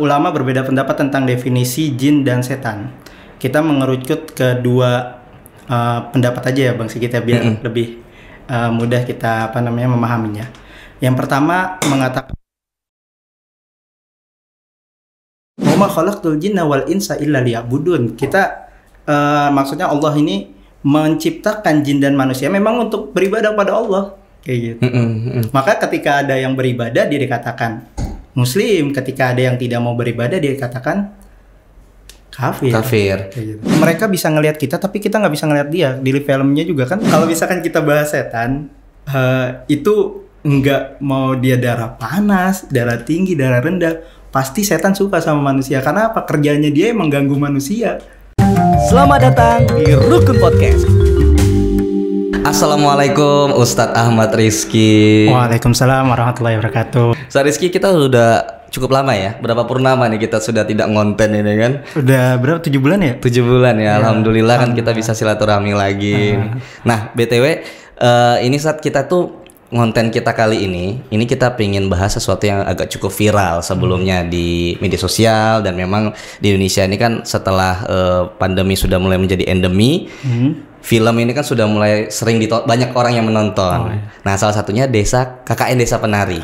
Ulama berbeda pendapat tentang definisi jin dan setan. Kita mengerucut ke dua uh, pendapat aja ya Bang kita ya, biar mm -hmm. lebih uh, mudah kita apa namanya memahaminya. Yang pertama mengatakan Kholak tul jin wal insa illa budun. Kita uh, maksudnya Allah ini menciptakan jin dan manusia memang untuk beribadah pada Allah kayak gitu. Mm -hmm. Maka ketika ada yang beribadah dia dikatakan Muslim. Ketika ada yang tidak mau beribadah dia katakan kafir. Kafir. Gitu. Mereka bisa ngelihat kita tapi kita nggak bisa ngelihat dia. Di filmnya juga kan kalau misalkan kita bahas setan uh, itu nggak mau dia darah panas, darah tinggi, darah rendah, pasti setan suka sama manusia karena apa kerjanya dia emang ganggu manusia. Selamat datang di Rukun Podcast. Assalamualaikum Ustadz Ahmad Rizky. Waalaikumsalam warahmatullahi wabarakatuh. Ustadz Rizky kita sudah cukup lama ya. Berapa purnama nih kita sudah tidak ngonten ini kan? Sudah berapa? Tujuh bulan ya? Tujuh bulan ya. ya. Alhamdulillah kan kita bisa silaturahmi lagi. Uh. Nah btw uh, eh, ini saat kita tuh ngonten kita kali ini, ini kita pengen bahas sesuatu yang agak cukup viral sebelumnya hmm. di media sosial dan memang di Indonesia ini kan setelah uh, pandemi sudah mulai menjadi endemi, hmm film ini kan sudah mulai sering ditonton banyak orang yang menonton. Oh, iya. Nah, salah satunya Desa KKN Desa Penari.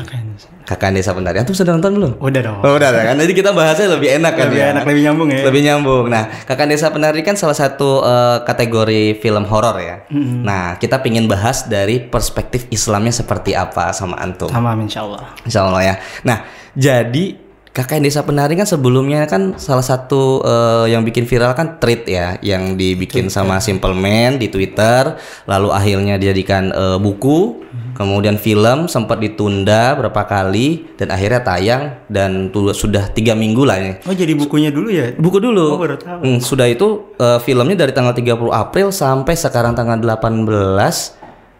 KKN, Desa Penari. Antum sudah nonton belum? Udah dong. Oh, udah kan. Jadi kita bahasnya lebih enak kan lebih ya. Enak lebih nyambung ya. Lebih nyambung. Nah, KKN Desa Penari kan salah satu uh, kategori film horor ya. Mm-hmm. Nah, kita pingin bahas dari perspektif Islamnya seperti apa sama antum. Sama insyaallah. Insyaallah ya. Nah, jadi Kakak Desa Penari kan sebelumnya kan salah satu uh, yang bikin viral kan tweet ya, yang dibikin Twitter. sama ya. Simple Man di Twitter, lalu akhirnya dijadikan uh, buku, hmm. kemudian film sempat ditunda berapa kali dan akhirnya tayang dan sudah tiga minggu lah ini. Oh jadi bukunya dulu ya? Buku dulu. Oh, baru tahu. Hmm, sudah itu uh, filmnya dari tanggal 30 April sampai sekarang tanggal 18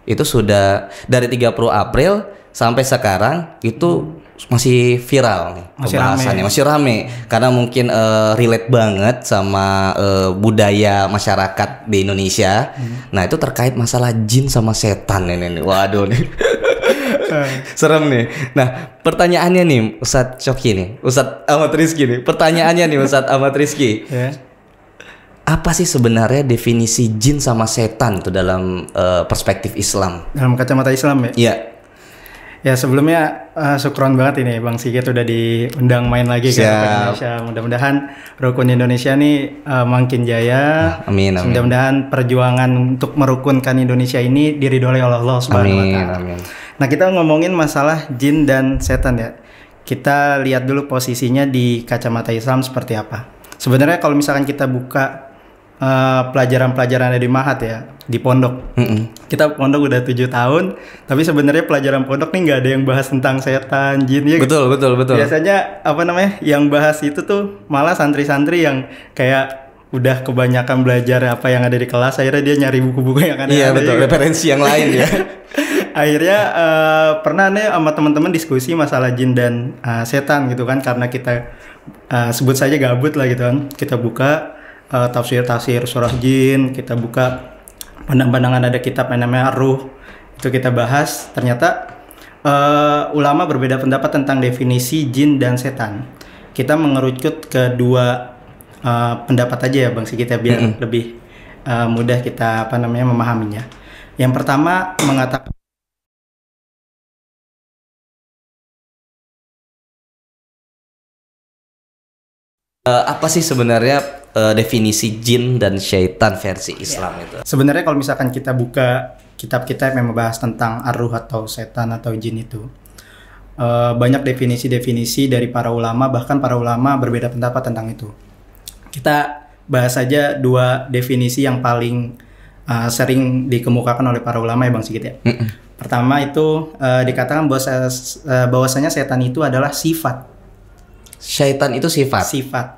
itu sudah dari 30 April sampai sekarang itu hmm masih viral nih masih pembahasannya rame. masih rame karena mungkin uh, relate banget sama uh, budaya masyarakat di Indonesia. Hmm. Nah, itu terkait masalah jin sama setan ini nih. Waduh nih. Serem nih. Nah, pertanyaannya nih Ustadz Coki nih, Ustadz Ahmad Rizki nih. Pertanyaannya nih Ustadz Ahmad Rizki. Yeah. Apa sih sebenarnya definisi jin sama setan itu dalam uh, perspektif Islam? Dalam kacamata Islam ya? Iya. Ya sebelumnya uh, syukron banget ini Bang Sigit udah diundang main lagi kan Siap. ke Indonesia. Mudah-mudahan rukun Indonesia nih uh, makin jaya. Amin. amin. Mudah-mudahan perjuangan untuk merukunkan Indonesia ini diridhoi oleh Allah Subhanahu Wa Amin. Nah kita ngomongin masalah jin dan setan ya. Kita lihat dulu posisinya di kacamata Islam seperti apa. Sebenarnya kalau misalkan kita buka pelajaran eh, pelajaran-pelajaran di Mahat ya di pondok. Mm -hmm. Kita pondok udah tujuh tahun, tapi sebenarnya pelajaran pondok nih nggak ada yang bahas tentang setan, jin ya. Betul, betul, betul. Biasanya apa namanya? Yang bahas itu tuh malah santri-santri yang kayak udah kebanyakan belajar apa yang ada di kelas akhirnya dia nyari buku-buku yang ada iya betul juga. referensi yang lain ya akhirnya uh, pernah nih sama teman-teman diskusi masalah jin dan uh, setan gitu kan karena kita uh, sebut saja gabut lah gitu kan kita buka uh, tafsir-tafsir surah jin, kita buka pandang-pandangan ada kitab yang namanya Ruh, itu kita bahas. Ternyata uh, ulama berbeda pendapat tentang definisi jin dan setan. Kita mengerucut ke dua uh, pendapat aja ya Bang sih kita ya, biar mm -hmm. lebih uh, mudah kita apa namanya memahaminya. Yang pertama mengatakan apa sih sebenarnya uh, definisi jin dan syaitan versi iya. Islam yeah. itu. Sebenarnya kalau misalkan kita buka kitab kita yang membahas tentang arruh atau setan atau jin itu uh, banyak definisi-definisi dari para ulama bahkan para ulama berbeda pendapat tentang itu. Kita bahas saja dua definisi yang paling uh, sering dikemukakan oleh para ulama ya Bang Sigit ya. Mm -mm. Pertama itu uh, dikatakan bahwa bahwasanya setan itu adalah sifat. Syaitan itu sifat. Sifat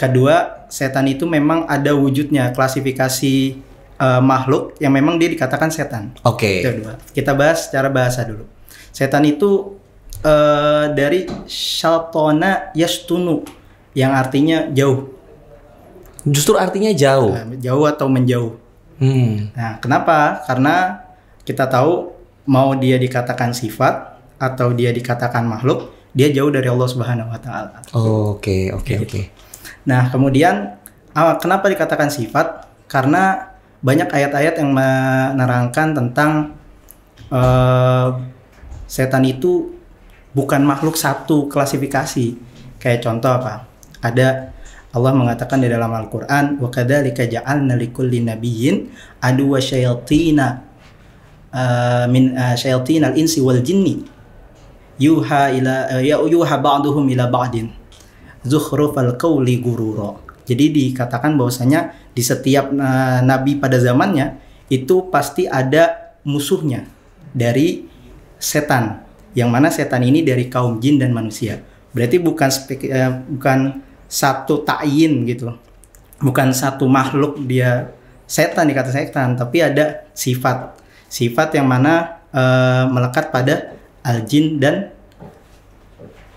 Kedua, setan itu memang ada wujudnya, klasifikasi uh, makhluk yang memang dia dikatakan setan. Oke. Okay. Kedua, kita bahas secara bahasa dulu. Setan itu uh, dari shaltona yastunu yang artinya jauh. Justru artinya jauh. Uh, jauh atau menjauh. Hmm. Nah, kenapa? Karena kita tahu mau dia dikatakan sifat atau dia dikatakan makhluk, dia jauh dari Allah Subhanahu wa taala. Oke, oke, gitu. oke. Nah, kemudian ah, kenapa dikatakan sifat? Karena banyak ayat-ayat yang menerangkan tentang uh, setan itu bukan makhluk satu klasifikasi. Kayak contoh apa? Ada Allah mengatakan di dalam Al-Qur'an وَكَدَلِكَ kadzalika لِكُلِّ likulli أَدُوَ aduwa uh, min uh, eh, insi wal jinni yuha ila uh, yuha ila zukhrufal qawli gururo. Jadi dikatakan bahwasanya di setiap uh, nabi pada zamannya itu pasti ada musuhnya dari setan. Yang mana setan ini dari kaum jin dan manusia. Berarti bukan spek, uh, bukan satu takyin gitu. Bukan satu makhluk dia setan dikata setan, tapi ada sifat. Sifat yang mana uh, melekat pada al jin dan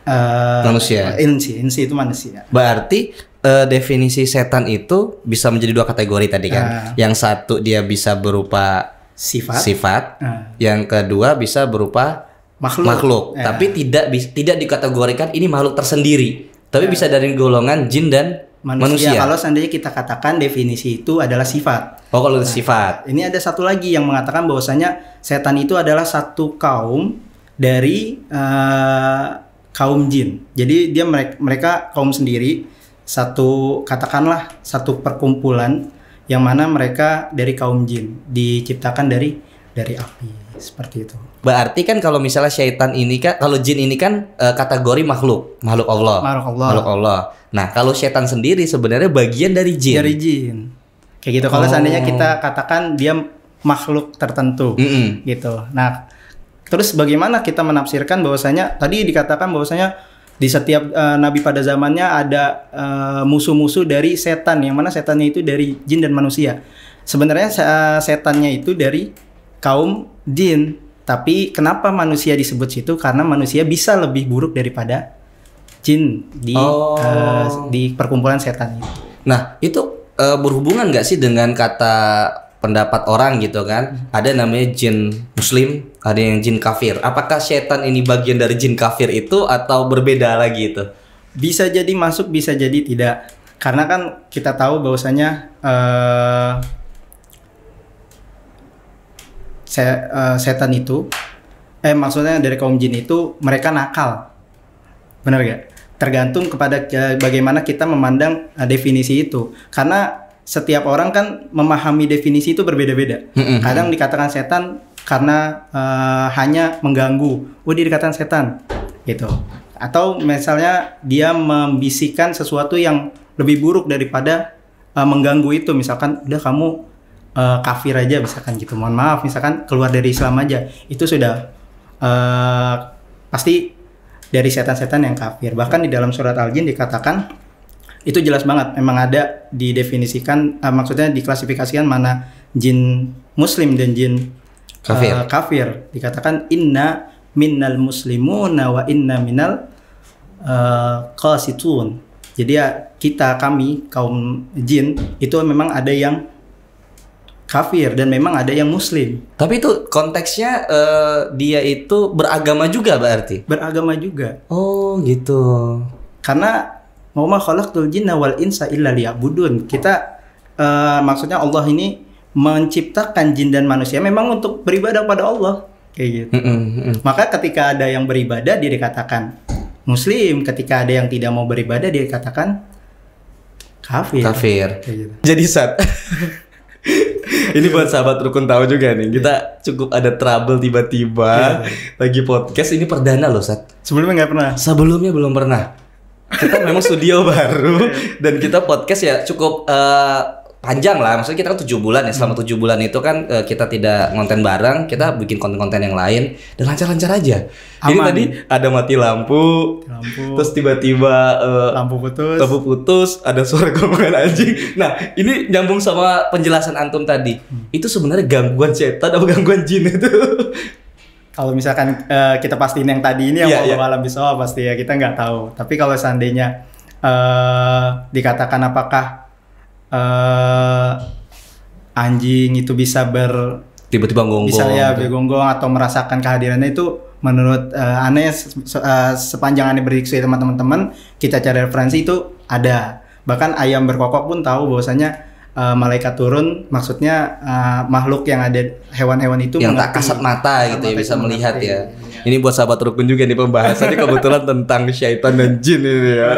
uh, manusia. Eh, insi, insi itu manusia. Berarti uh, definisi setan itu bisa menjadi dua kategori tadi kan. Uh, yang satu dia bisa berupa sifat, sifat. Uh, yang kedua bisa berupa makhluk. Makhluk, uh, tapi tidak tidak dikategorikan ini makhluk tersendiri. Tapi uh, bisa dari golongan jin dan manusia. manusia. Kalau seandainya kita katakan definisi itu adalah sifat. Oh, kalau nah, sifat. Ini ada satu lagi yang mengatakan bahwasanya setan itu adalah satu kaum dari uh, kaum jin. Jadi dia mereka, mereka kaum sendiri satu katakanlah satu perkumpulan yang mana mereka dari kaum jin diciptakan dari dari api seperti itu. Berarti kan kalau misalnya syaitan ini kan kalau jin ini kan e, kategori makhluk, makhluk Allah. Makhluk Allah. Makhluk Allah. Nah, kalau syaitan sendiri sebenarnya bagian dari jin. Dari jin. Kayak gitu. Kalau oh. seandainya kita katakan dia makhluk tertentu mm -mm. gitu. Nah, Terus bagaimana kita menafsirkan bahwasanya tadi dikatakan bahwasanya di setiap uh, nabi pada zamannya ada eh, musuh-musuh dari setan yang mana setannya itu dari jin dan manusia. Sebenarnya uh, setannya itu dari kaum jin, tapi kenapa manusia disebut situ? Karena manusia bisa lebih buruk daripada jin di oh. uh, di perkumpulan setan itu. Nah, itu uh, berhubungan nggak sih dengan kata pendapat orang gitu kan. Hmm. Ada namanya jin muslim, ada yang jin kafir. Apakah setan ini bagian dari jin kafir itu atau berbeda lagi itu? Bisa jadi masuk, bisa jadi tidak. Karena kan kita tahu bahwasanya uh, se uh, setan itu eh maksudnya dari kaum jin itu mereka nakal. Benar gak? Tergantung kepada bagaimana kita memandang eh, definisi itu. Karena setiap orang kan memahami definisi itu berbeda-beda. Mm -hmm. Kadang dikatakan setan karena uh, hanya mengganggu. Oh, dia dikatakan setan gitu. Atau misalnya dia membisikkan sesuatu yang lebih buruk daripada uh, mengganggu itu. Misalkan udah kamu uh, kafir aja misalkan gitu. Mohon maaf misalkan keluar dari Islam aja. Itu sudah uh, pasti dari setan-setan yang kafir. Bahkan di dalam surat Al-Jin dikatakan itu jelas banget memang ada didefinisikan uh, maksudnya diklasifikasikan mana jin muslim dan jin kafir. Uh, kafir dikatakan inna minnal muslimuna wa inna minal uh, eh, qasitun. Jadi ya kita kami kaum jin itu memang ada yang kafir dan memang ada yang muslim. Tapi itu konteksnya uh, dia itu beragama juga berarti. Beragama juga. Oh, gitu. Karena Mau ma khalaqtul jinna wal insa illa liya'budun. Kita uh, maksudnya Allah ini menciptakan jin dan manusia memang untuk beribadah pada Allah kayak gitu. Mm -mm. Maka ketika ada yang beribadah dia dikatakan muslim, ketika ada yang tidak mau beribadah dia dikatakan kafir. Kafir. gitu. Jadi saat Ini buat sahabat rukun tahu juga nih. Kita yeah. cukup ada trouble tiba-tiba yeah. lagi podcast ini perdana loh, Sat. Sebelumnya nggak pernah. Sebelumnya belum pernah kita memang studio baru iya. dan kita podcast ya cukup uh, panjang lah maksudnya kita kan tujuh bulan ya hmm. selama tujuh bulan itu kan uh, kita tidak konten bareng kita bikin konten-konten yang lain dan lancar-lancar aja Aman. jadi tadi ada mati lampu, lampu. terus tiba-tiba uh, lampu putus lampu putus ada suara gonggongan anjing nah ini nyambung sama penjelasan antum tadi hmm. itu sebenarnya gangguan setan atau gangguan jin itu kalau misalkan uh, kita pastiin yang tadi ini yang yeah, mau yeah. Iya. oh, pasti ya kita nggak tahu. Tapi kalau seandainya uh, dikatakan apakah uh, anjing itu bisa ber tiba-tiba gonggong bisa ya gitu. gonggong atau merasakan kehadirannya itu menurut uh, aneh se uh, sepanjang aneh berdiksi teman-teman kita cari referensi itu ada bahkan ayam berkokok pun tahu bahwasanya uh, malaikat turun maksudnya uh, makhluk yang ada hewan-hewan itu yang tak kasat mata gitu ya bisa melihat ya. ya. Ini buat sahabat rukun juga nih pembahasannya kebetulan tentang syaitan dan jin ini ya. Iya.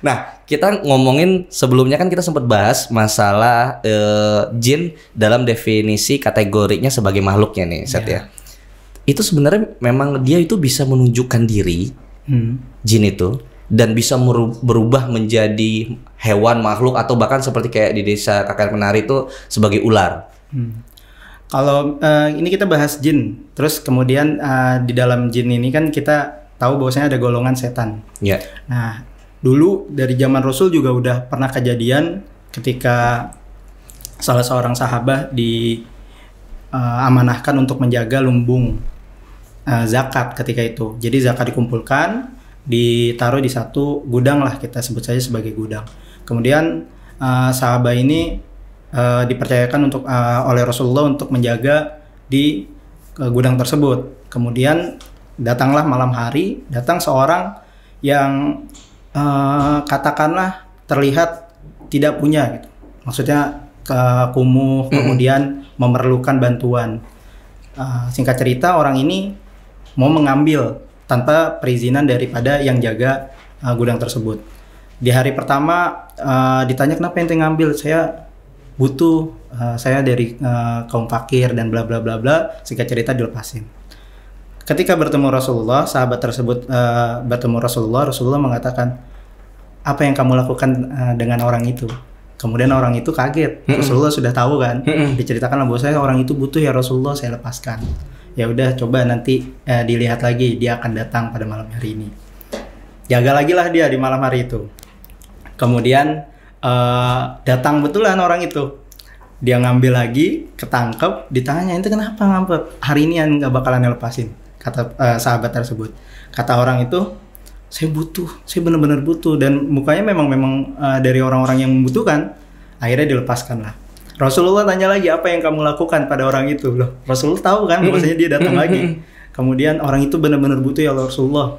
Nah, kita ngomongin sebelumnya kan kita sempat bahas masalah uh, jin dalam definisi kategorinya sebagai makhluknya nih, set ya. ya. Itu sebenarnya memang dia itu bisa menunjukkan diri hmm. jin itu dan bisa berubah menjadi hewan makhluk atau bahkan seperti kayak di desa kakek penari itu sebagai ular. Hmm. Kalau uh, ini kita bahas jin, terus kemudian uh, di dalam jin ini kan kita tahu bahwasanya ada golongan setan. Iya. Nah, dulu dari zaman Rasul juga udah pernah kejadian ketika salah seorang sahabat di uh, amanahkan untuk menjaga lumbung uh, zakat ketika itu. Jadi zakat dikumpulkan, ditaruh di satu gudang lah kita sebut saja sebagai gudang. Kemudian uh, eh, sahabat ini uh, dipercayakan untuk uh, oleh Rasulullah untuk menjaga di uh, gudang tersebut. Kemudian datanglah malam hari, datang seorang yang uh, katakanlah terlihat tidak punya gitu. Maksudnya ke kumuh, kemudian memerlukan bantuan. Uh, singkat cerita orang ini mau mengambil tanpa perizinan daripada yang jaga uh, gudang tersebut di hari pertama uh, ditanya kenapa ente ngambil saya butuh uh, saya dari uh, kaum fakir dan bla bla bla bla singkat cerita dilepasin ketika bertemu Rasulullah sahabat tersebut uh, bertemu Rasulullah Rasulullah mengatakan apa yang kamu lakukan uh, dengan orang itu kemudian orang itu kaget Rasulullah sudah tahu kan diceritakanlah bahwa saya orang itu butuh ya Rasulullah saya lepaskan ya udah coba nanti uh, dilihat lagi dia akan datang pada malam hari ini jaga lagi lah dia di malam hari itu Kemudian uh, datang betulan orang itu. Dia ngambil lagi, ketangkep, ditanya itu kenapa ngambil Hari ini yang nggak bakalan lepasin, kata uh, sahabat tersebut. Kata orang itu, saya butuh, saya benar-benar butuh dan mukanya memang memang uh, dari orang-orang yang membutuhkan. Akhirnya dilepaskan lah. Rasulullah tanya lagi apa yang kamu lakukan pada orang itu loh. Rasulullah tahu kan, maksudnya dia datang lagi. Kemudian orang itu benar-benar butuh ya Rasulullah.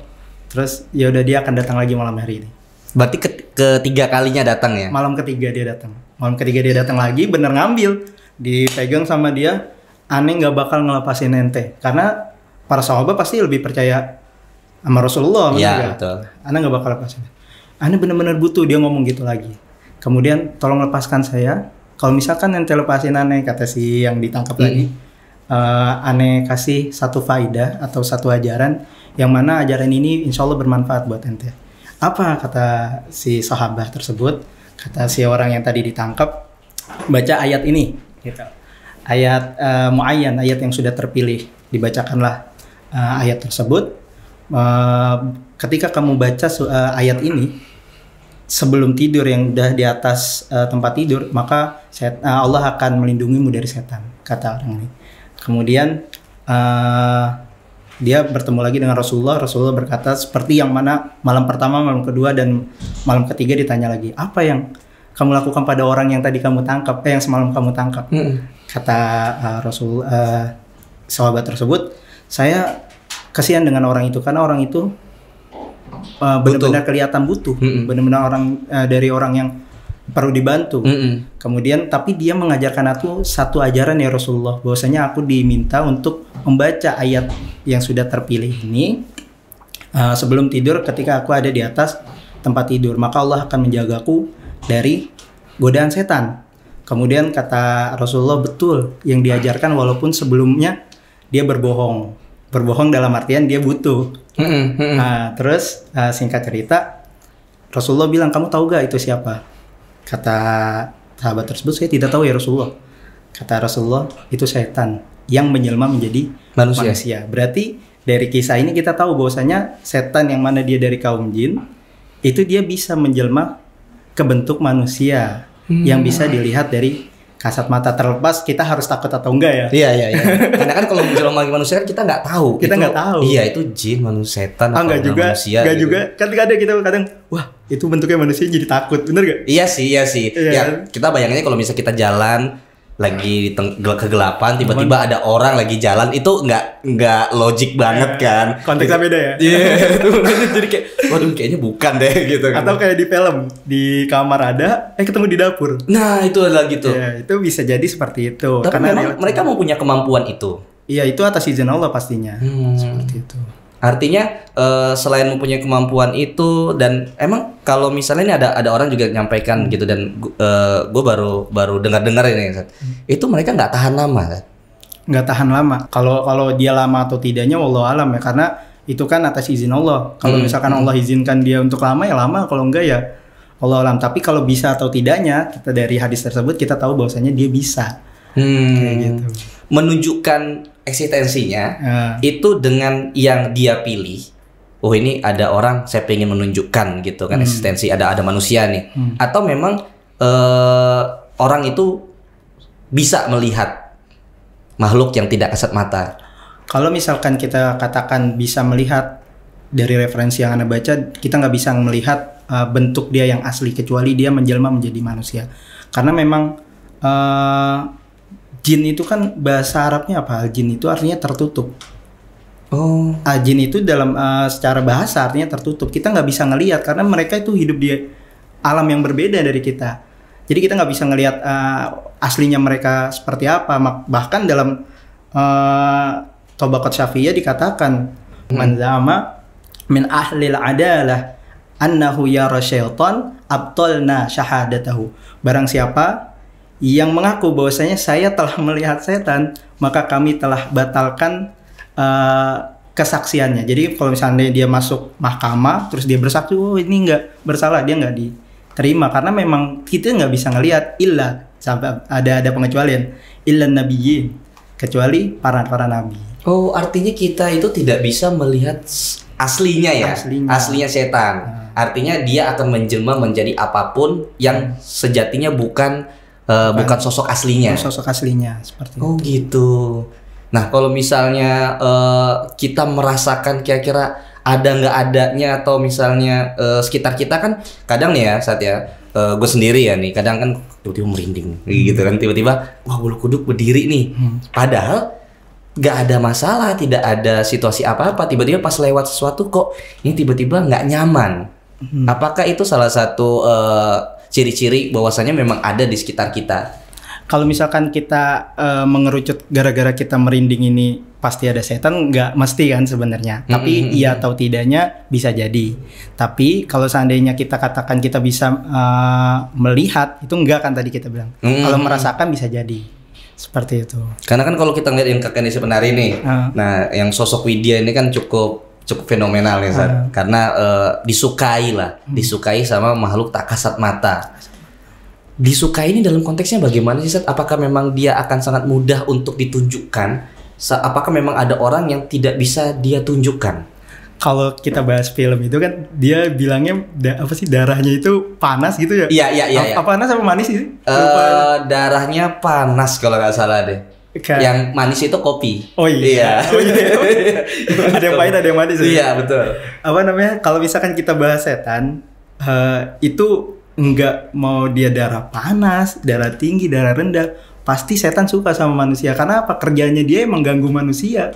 Terus ya udah dia akan datang lagi malam hari ini. Berarti ke ketiga kalinya datang ya malam ketiga dia datang malam ketiga dia datang lagi bener ngambil dipegang sama dia aneh nggak bakal ngelepasin ente karena para sahabat pasti lebih percaya sama Rasulullah Iya, betul. aneh nggak bakal lepasin aneh bener-bener butuh dia ngomong gitu lagi kemudian tolong lepaskan saya kalau misalkan ente lepasin aneh kata si yang ditangkap hmm. lagi uh, eh, aneh kasih satu faidah atau satu ajaran yang mana ajaran ini insya Allah bermanfaat buat ente apa kata si sahabat tersebut kata si orang yang tadi ditangkap baca ayat ini gitu ayat uh, muayyan ayat yang sudah terpilih dibacakanlah uh, ayat tersebut uh, ketika kamu baca uh, ayat ini sebelum tidur yang udah di atas uh, tempat tidur maka set, uh, Allah akan melindungimu dari setan kata orang ini kemudian uh, dia bertemu lagi dengan Rasulullah. Rasulullah berkata seperti yang mana malam pertama, malam kedua dan malam ketiga ditanya lagi, "Apa yang kamu lakukan pada orang yang tadi kamu tangkap, eh yang semalam kamu tangkap?" Mm. Kata uh, Rasul uh, sahabat tersebut, "Saya kasihan dengan orang itu karena orang itu uh, benar-benar kelihatan butuh, mm -mm. benar-benar orang uh, dari orang yang perlu dibantu. Mm -hmm. Kemudian tapi dia mengajarkan aku satu ajaran ya Rasulullah, bahwasanya aku diminta untuk membaca ayat yang sudah terpilih ini uh, sebelum tidur ketika aku ada di atas tempat tidur, maka Allah akan menjagaku dari godaan setan. Kemudian kata Rasulullah betul yang diajarkan walaupun sebelumnya dia berbohong. Berbohong dalam artian dia butuh. Mm -hmm. Nah, terus uh, singkat cerita Rasulullah bilang kamu tahu gak itu siapa? Kata sahabat tersebut, saya tidak tahu ya Rasulullah. Kata Rasulullah, itu setan yang menjelma menjadi manusia. manusia. Berarti dari kisah ini kita tahu bahwasanya setan yang mana dia dari kaum jin, itu dia bisa menjelma ke bentuk manusia hmm. yang bisa dilihat dari kasat mata terlepas kita harus takut atau enggak ya iya iya iya karena kan kalau bicara lagi manusia kan kita nggak tahu kita nggak tahu iya itu jin manusia setan ah, enggak juga manusia enggak gitu. juga kan ada kita kadang wah itu bentuknya manusia jadi takut bener gak iya sih iya sih iya. ya kan? kita bayangannya kalau misalnya kita jalan lagi di kegelapan tiba-tiba ada orang lagi jalan itu nggak nggak logik iya. banget kan konteksnya gitu. beda ya iya yeah, itu jadi kayak waduh kayaknya bukan deh gitu kan. atau kayak di film di kamar ada eh ketemu di dapur nah itu adalah gitu yeah, itu bisa jadi seperti itu tapi karena memang mereka mau punya kemampuan itu iya itu atas izin Allah pastinya hmm. seperti itu Artinya uh, selain mempunyai kemampuan itu dan emang kalau misalnya ini ada ada orang juga nyampaikan hmm. gitu dan uh, eh, gue baru baru dengar-dengar ini Hmm. Itu mereka nggak tahan lama Nggak tahan lama. Kalau kalau dia lama atau tidaknya allah alam ya karena itu kan atas izin Allah. Kalau hmm. misalkan hmm. Allah izinkan dia untuk lama ya lama, kalau enggak ya Allah alam. Tapi kalau bisa atau tidaknya kita dari hadis tersebut kita tahu bahwasanya dia bisa. Hmm. Kayak gitu. Menunjukkan eksistensinya uh. itu dengan yang dia pilih oh ini ada orang saya pengen menunjukkan gitu kan hmm. eksistensi ada ada manusia nih hmm. atau memang uh, orang itu bisa melihat makhluk yang tidak kasat mata kalau misalkan kita katakan bisa melihat dari referensi yang anda baca kita nggak bisa melihat uh, bentuk dia yang asli kecuali dia menjelma menjadi manusia karena memang uh, jin itu kan bahasa Arabnya apa? Jin itu artinya tertutup. Oh. Ah, jin itu dalam uh, secara bahasa artinya tertutup. Kita nggak bisa ngelihat karena mereka itu hidup di alam yang berbeda dari kita. Jadi kita nggak bisa ngelihat uh, aslinya mereka seperti apa. Bahkan dalam uh, Tobakot Syafi'iyah dikatakan hmm. manzama min ahlil adalah annahu yara syaitan abtolna syahadatahu. Barang siapa yang mengaku bahwasanya saya telah melihat setan, maka kami telah batalkan uh, kesaksiannya. Jadi kalau misalnya dia masuk mahkamah, terus dia bersaksi, oh ini nggak bersalah, dia nggak diterima karena memang kita nggak bisa ngelihat illa sampai ada ada pengecualian illa nabiyyin kecuali para para nabi. Oh artinya kita itu tidak bisa melihat aslinya ya aslinya, aslinya setan. Hmm. Artinya dia akan menjelma menjadi apapun yang sejatinya bukan uh, bukan. bukan sosok aslinya. Sosok aslinya seperti oh, itu. Oh gitu. Nah kalau misalnya uh, kita merasakan kira-kira ada nggak adanya atau misalnya uh, sekitar kita kan kadang nih ya saat ya uh, gue sendiri ya nih kadang kan tiba-tiba merinding hmm. gitu kan tiba-tiba wah bulu kuduk berdiri nih hmm. padahal nggak ada masalah, tidak ada situasi apa-apa. Tiba-tiba pas lewat sesuatu kok ini tiba-tiba nggak nyaman. Hmm. Apakah itu salah satu uh, ciri-ciri bahwasannya memang ada di sekitar kita. Kalau misalkan kita uh, mengerucut gara-gara kita merinding ini pasti ada setan nggak mesti kan sebenarnya. Mm -hmm. Tapi iya atau tidaknya bisa jadi. Tapi kalau seandainya kita katakan kita bisa uh, melihat itu enggak kan tadi kita bilang. Mm -hmm. Kalau merasakan bisa jadi seperti itu. Karena kan kalau kita ngeliat yang kakek ini sebenarnya nih, uh. nah yang sosok Widya ini kan cukup cukup fenomenal ya Zat. Hmm. karena uh, eh, disukai lah hmm. disukai sama makhluk tak kasat mata disukai ini dalam konteksnya bagaimana sih Zat? apakah memang dia akan sangat mudah untuk ditunjukkan apakah memang ada orang yang tidak bisa dia tunjukkan kalau kita bahas film itu kan dia bilangnya da, apa sih darahnya itu panas gitu ya? Iya iya iya. iya. Apa ya. panas apa manis sih? Uh, darahnya panas kalau nggak salah deh Kan. Yang manis itu kopi. Oh iya. iya. Oh, iya. ada yang pahit, ada yang manis. Ya? Iya, betul. Apa namanya? Kalau misalkan kita bahas setan, uh, itu nggak mau dia darah panas, darah tinggi, darah rendah, pasti setan suka sama manusia. Karena apa? Kerjanya dia emang ganggu manusia.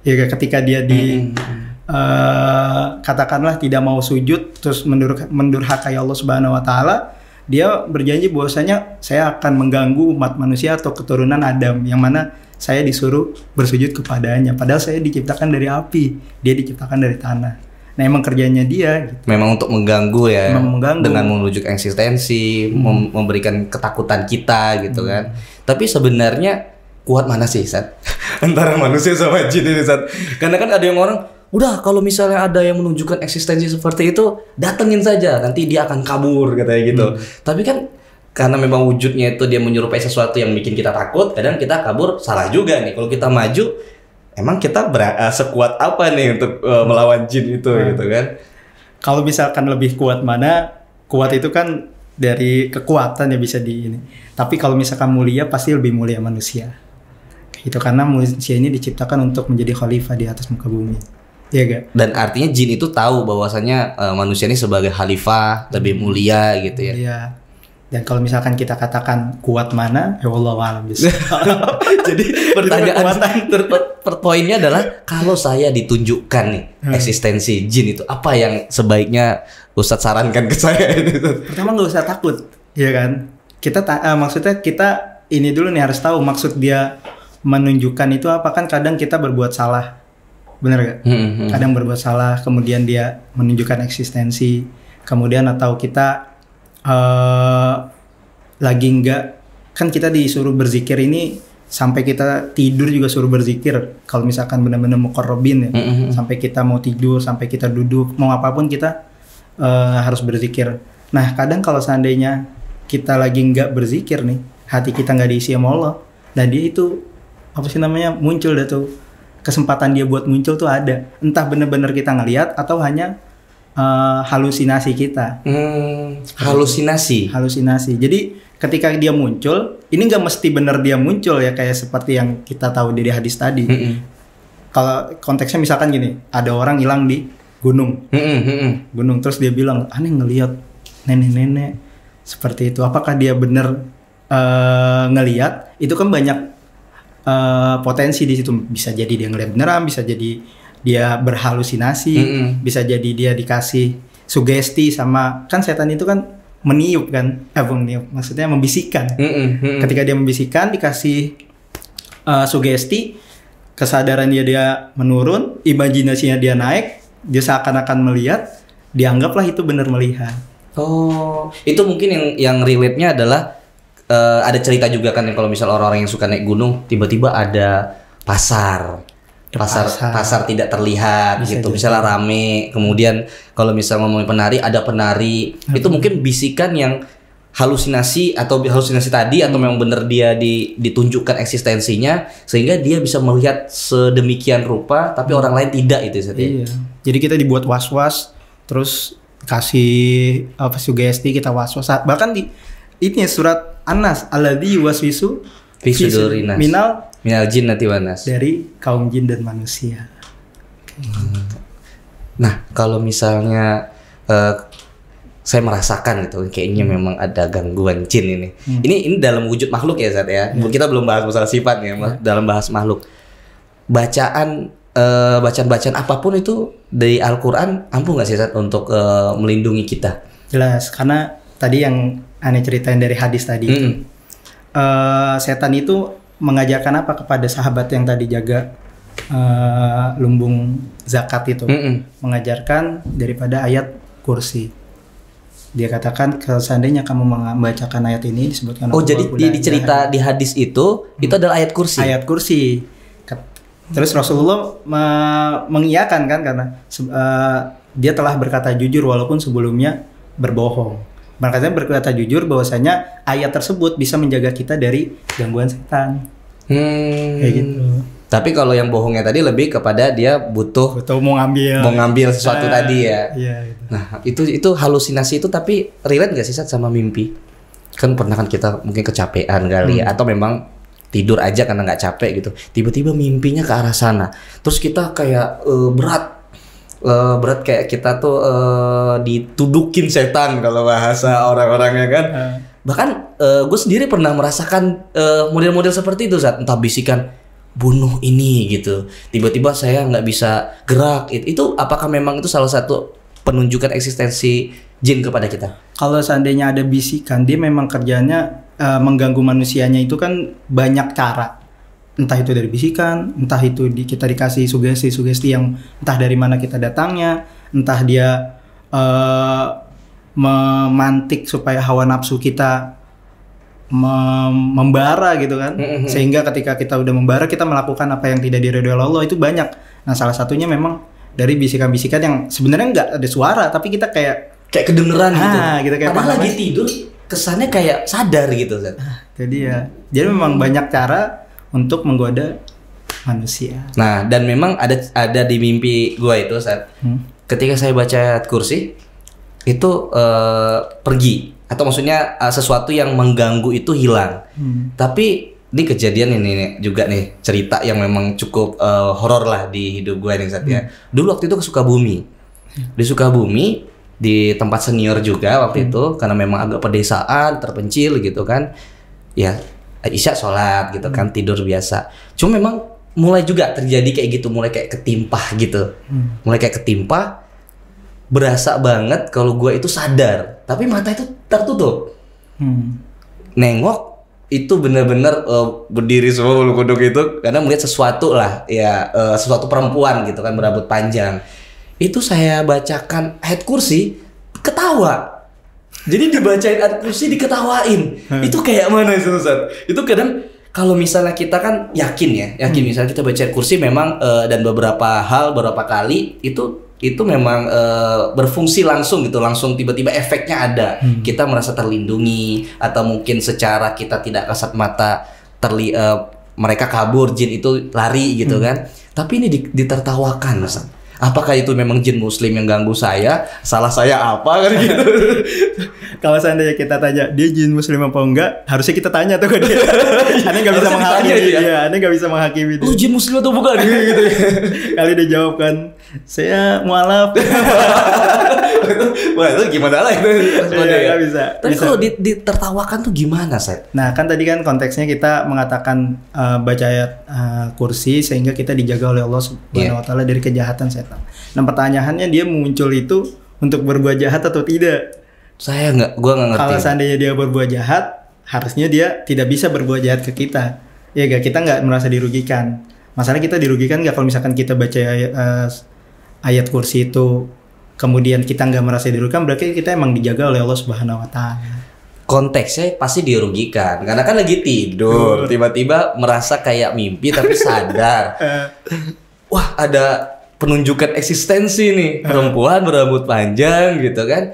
Ya ketika dia di hmm. Uh, katakanlah tidak mau sujud terus mendur mendurhakai Allah Subhanahu wa taala dia berjanji bahwasanya saya akan mengganggu umat manusia atau keturunan Adam yang mana saya disuruh bersujud kepadanya padahal saya diciptakan dari api dia diciptakan dari tanah nah emang kerjanya dia gitu. memang untuk mengganggu ya memang mengganggu. dengan menunjuk eksistensi hmm. mem memberikan ketakutan kita gitu hmm. kan tapi sebenarnya kuat mana sih Sat? antara manusia sama jin ini Sat karena kan ada yang orang udah kalau misalnya ada yang menunjukkan eksistensi seperti itu datengin saja nanti dia akan kabur katanya gitu hmm. tapi kan karena memang wujudnya itu dia menyerupai sesuatu yang bikin kita takut kadang kita kabur salah juga nih kalau kita maju emang kita ber- eh, sekuat apa nih untuk uh, melawan jin itu hmm. gitu kan kalau misalkan lebih kuat mana kuat itu kan dari kekuatan yang bisa di ini tapi kalau misalkan mulia pasti lebih mulia manusia itu karena manusia ini diciptakan untuk menjadi khalifah di atas muka bumi Iya gak? Dan artinya jin itu tahu bahwasanya uh, eh, manusia ini sebagai khalifah lebih hmm. mulia gitu ya. Iya. Dan kalau misalkan kita katakan kuat mana, ya Allah alam Jadi pertanyaan ter, per, per poinnya adalah kalau saya ditunjukkan nih hmm. eksistensi jin itu apa yang sebaiknya Ustadz sarankan ke saya? Pertama nggak usah takut, ya kan? Kita ta uh, maksudnya kita ini dulu nih harus tahu maksud dia menunjukkan itu apa kan kadang kita berbuat salah benar gak? Hmm, hmm, hmm. Kadang berbuat salah, kemudian dia menunjukkan eksistensi, kemudian atau kita uh, lagi nggak kan kita disuruh berzikir ini sampai kita tidur juga suruh berzikir kalau misalkan benar-benar mau korobin ya mm -hmm. sampai kita mau tidur sampai kita duduk mau apapun kita uh, harus berzikir nah kadang kalau seandainya kita lagi nggak berzikir nih hati kita nggak diisi sama Allah dan dia itu apa sih namanya muncul dah tuh kesempatan dia buat muncul tuh ada entah bener-bener kita ngelihat atau hanya uh, halusinasi kita hmm, halusinasi halusinasi jadi ketika dia muncul ini nggak mesti bener dia muncul ya kayak seperti yang kita tahu dari hadis tadi mm -hmm. kalau konteksnya misalkan gini ada orang hilang di gunung mm -hmm. gunung terus dia bilang aneh ngelihat nenek-nenek seperti itu apakah dia bener uh, ngeliat itu kan banyak uh, potensi di situ bisa jadi dia ngeliat beneran bisa jadi dia berhalusinasi mm -hmm. bisa jadi dia dikasih sugesti sama kan setan itu kan meniup kan eh meniup maksudnya membisikkan Mm -hmm. ketika dia membisikkan dikasih uh, sugesti kesadaran dia dia menurun imajinasinya dia naik dia seakan-akan melihat dianggaplah itu benar melihat oh itu mungkin yang yang relate nya adalah uh, ada cerita juga kan kalau misal orang-orang yang suka naik gunung tiba-tiba ada pasar pasar pasar, pasar tidak terlihat Bisa gitu misalnya rame kemudian kalau misal ngomongin penari ada penari hmm. itu mungkin bisikan yang halusinasi atau halusinasi tadi atau memang benar dia di, ditunjukkan eksistensinya sehingga dia bisa melihat sedemikian rupa tapi orang lain tidak itu ya. iya. jadi kita dibuat was-was terus kasih apa sugesti kita was-was bahkan di ini ya, surat Anas aladi waswisu fisudurinas minal minal jin nanti wanas dari kaum jin dan manusia. Hmm. Nah, kalau misalnya uh, saya merasakan gitu kayaknya hmm. memang ada gangguan jin ini. Hmm. Ini ini dalam wujud makhluk ya saat ya. Hmm. Kita belum bahas masalah sifat ya, hmm. dalam bahas makhluk. Bacaan uh, bacaan-bacaan apapun itu dari Al-Qur'an ampuh nggak sih Zat untuk uh, melindungi kita? Jelas, karena tadi yang aneh ceritain dari hadis tadi hmm. itu. Uh, eh, setan itu mengajarkan apa kepada sahabat yang tadi jaga uh, lumbung zakat itu? Hmm. Mengajarkan daripada ayat kursi. Dia katakan kalau seandainya kamu membacakan ayat ini disebutkan Oh, jadi di, di cerita di hadis itu hmm. itu adalah ayat kursi. Ayat kursi. Terus Rasulullah me mengiyakan kan karena uh, dia telah berkata jujur walaupun sebelumnya berbohong. Makanya berkata jujur bahwasanya ayat tersebut bisa menjaga kita dari gangguan setan. Hmm. Kayak gitu. Tapi kalau yang bohongnya tadi lebih kepada dia butuh butuh mau ngambil mau ngambil sesuatu uh, tadi ya. Iya, gitu. Nah, itu itu halusinasi itu tapi relate gak sih Sat sama mimpi? Kan pernah kan kita mungkin kecapean kali ya, hmm. atau memang tidur aja karena nggak capek gitu. Tiba-tiba mimpinya ke arah sana. Terus kita kayak uh, berat uh, berat kayak kita tuh uh, ditudukin setan kalau bahasa orang-orangnya kan. Hmm. Bahkan uh, eh, gue sendiri pernah merasakan model-model uh, seperti itu saat entah bisikan bunuh ini gitu. Tiba-tiba saya nggak bisa gerak. Itu, itu apakah memang itu salah satu penunjukan eksistensi jin kepada kita? Kalau seandainya ada bisikan, dia memang kerjanya uh, mengganggu manusianya itu kan banyak cara entah itu dari bisikan, entah itu di, kita dikasih sugesti-sugesti yang entah dari mana kita datangnya, entah dia uh, memantik supaya hawa nafsu kita mem membara gitu kan, mm-hmm. sehingga ketika kita udah membara kita melakukan apa yang tidak diridhoi Allah itu banyak. Nah salah satunya memang dari bisikan-bisikan yang sebenarnya nggak ada suara, tapi kita kayak kayak kedengeran ah, gitu. gitu kayak Padahal lagi tidur kesannya kayak sadar gitu kan. Jadi ah, ya, jadi memang banyak cara untuk menggoda manusia. Nah, dan memang ada ada di mimpi gua itu saat hmm. ketika saya baca kursi itu uh, pergi atau maksudnya uh, sesuatu yang mengganggu itu hilang. Hmm. Tapi ini kejadian ini juga nih cerita yang memang cukup uh, horor lah di hidup gue nih saatnya. Hmm. Dulu waktu itu ke Sukabumi. Di Sukabumi di tempat senior juga waktu hmm. itu karena memang agak pedesaan terpencil gitu kan ya isya sholat gitu kan hmm. tidur biasa cuma memang mulai juga terjadi kayak gitu mulai kayak ketimpah gitu hmm. mulai kayak ketimpah berasa banget kalau gue itu sadar tapi mata itu tertutup hmm. nengok itu bener-bener uh, berdiri semua bulu kuduk itu karena melihat sesuatu lah ya uh, sesuatu perempuan gitu kan berambut panjang itu saya bacakan head kursi ketawa jadi dibacain ayat kursi diketawain. Hmm. itu kayak mana itu Ustaz? Itu kadang kalau misalnya kita kan yakin ya, yakin hmm. misalnya kita baca kursi memang uh, dan beberapa hal beberapa kali itu itu memang e, berfungsi langsung gitu, langsung tiba-tiba efeknya ada. Hmm. Kita merasa terlindungi atau mungkin secara kita tidak kasat mata terli e, mereka kabur jin itu lari gitu hmm. kan. Tapi ini di, ditertawakan, Ustaz apakah itu memang jin muslim yang ganggu saya salah saya apa kan gitu kalau seandainya kita tanya dia jin muslim apa enggak harusnya kita tanya tuh ke dia iya. aneh iya, nggak bisa menghakimi dia ya. aneh nggak bisa menghakimi dia jin muslim atau bukan gitu, kali dia jawab kan, saya mualaf Wah itu gimana lah itu responnya iya, iya, ya. bisa. Tapi bisa. kalau ditertawakan tuh gimana Seth? Nah kan tadi kan konteksnya kita mengatakan uh, baca ayat uh, kursi sehingga kita dijaga oleh Allah Subhanahu Wa iya. Taala dari kejahatan setan. Nah pertanyaannya dia muncul itu untuk berbuat jahat atau tidak? Saya nggak, gua nggak ngerti. Kalau seandainya dia berbuat jahat, harusnya dia tidak bisa berbuat jahat ke kita. Ya gak kita nggak merasa dirugikan. Masalahnya kita dirugikan nggak kalau misalkan kita baca ayat, uh, ayat kursi itu kemudian kita nggak merasa dirugikan berarti kita emang dijaga oleh Allah Subhanahu wa taala. Konteksnya pasti dirugikan karena kan lagi tidur, tiba-tiba merasa kayak mimpi tapi sadar. Wah, ada penunjukan eksistensi nih, eh. perempuan berambut panjang gitu kan.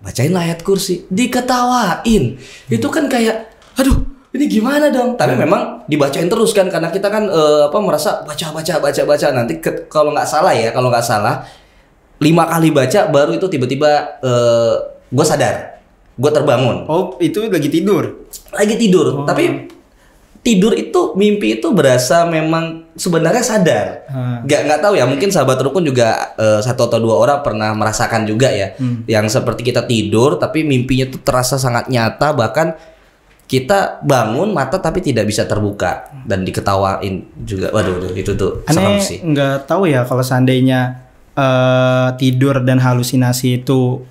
Bacain ayat kursi, diketawain. Hmm. Itu kan kayak aduh, ini gimana dong? Tapi hmm. memang dibacain terus kan karena kita kan uh, apa merasa baca baca baca baca nanti kalau nggak salah ya kalau nggak salah lima kali baca baru itu tiba-tiba uh, eh, gue sadar gue terbangun oh itu lagi tidur lagi tidur oh. tapi tidur itu mimpi itu berasa memang sebenarnya sadar nggak gak nggak tahu ya mungkin sahabat rukun juga uh, satu atau dua orang pernah merasakan juga ya hmm. yang seperti kita tidur tapi mimpinya itu terasa sangat nyata bahkan kita bangun mata tapi tidak bisa terbuka dan diketawain juga waduh itu tuh Aneh sih nggak tahu ya kalau seandainya uh, tidur dan halusinasi itu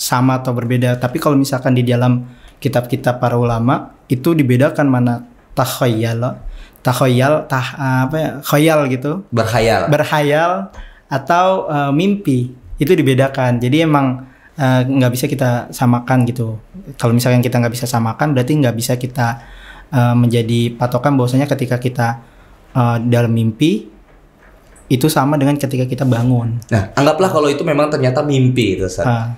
sama atau berbeda. Tapi kalau misalkan di dalam kitab-kitab para ulama itu dibedakan mana takhayal, takhayal, tah apa ya, khayal gitu. Berkhayal. Berkhayal atau uh, mimpi itu dibedakan. Jadi emang eh, nggak uh, bisa kita samakan gitu. Kalau misalkan kita nggak bisa samakan, berarti nggak bisa kita uh, menjadi patokan bahwasanya ketika kita uh, dalam mimpi itu sama dengan ketika kita bangun. Nah, anggaplah kalau itu memang ternyata mimpi itu, Sat. Ah.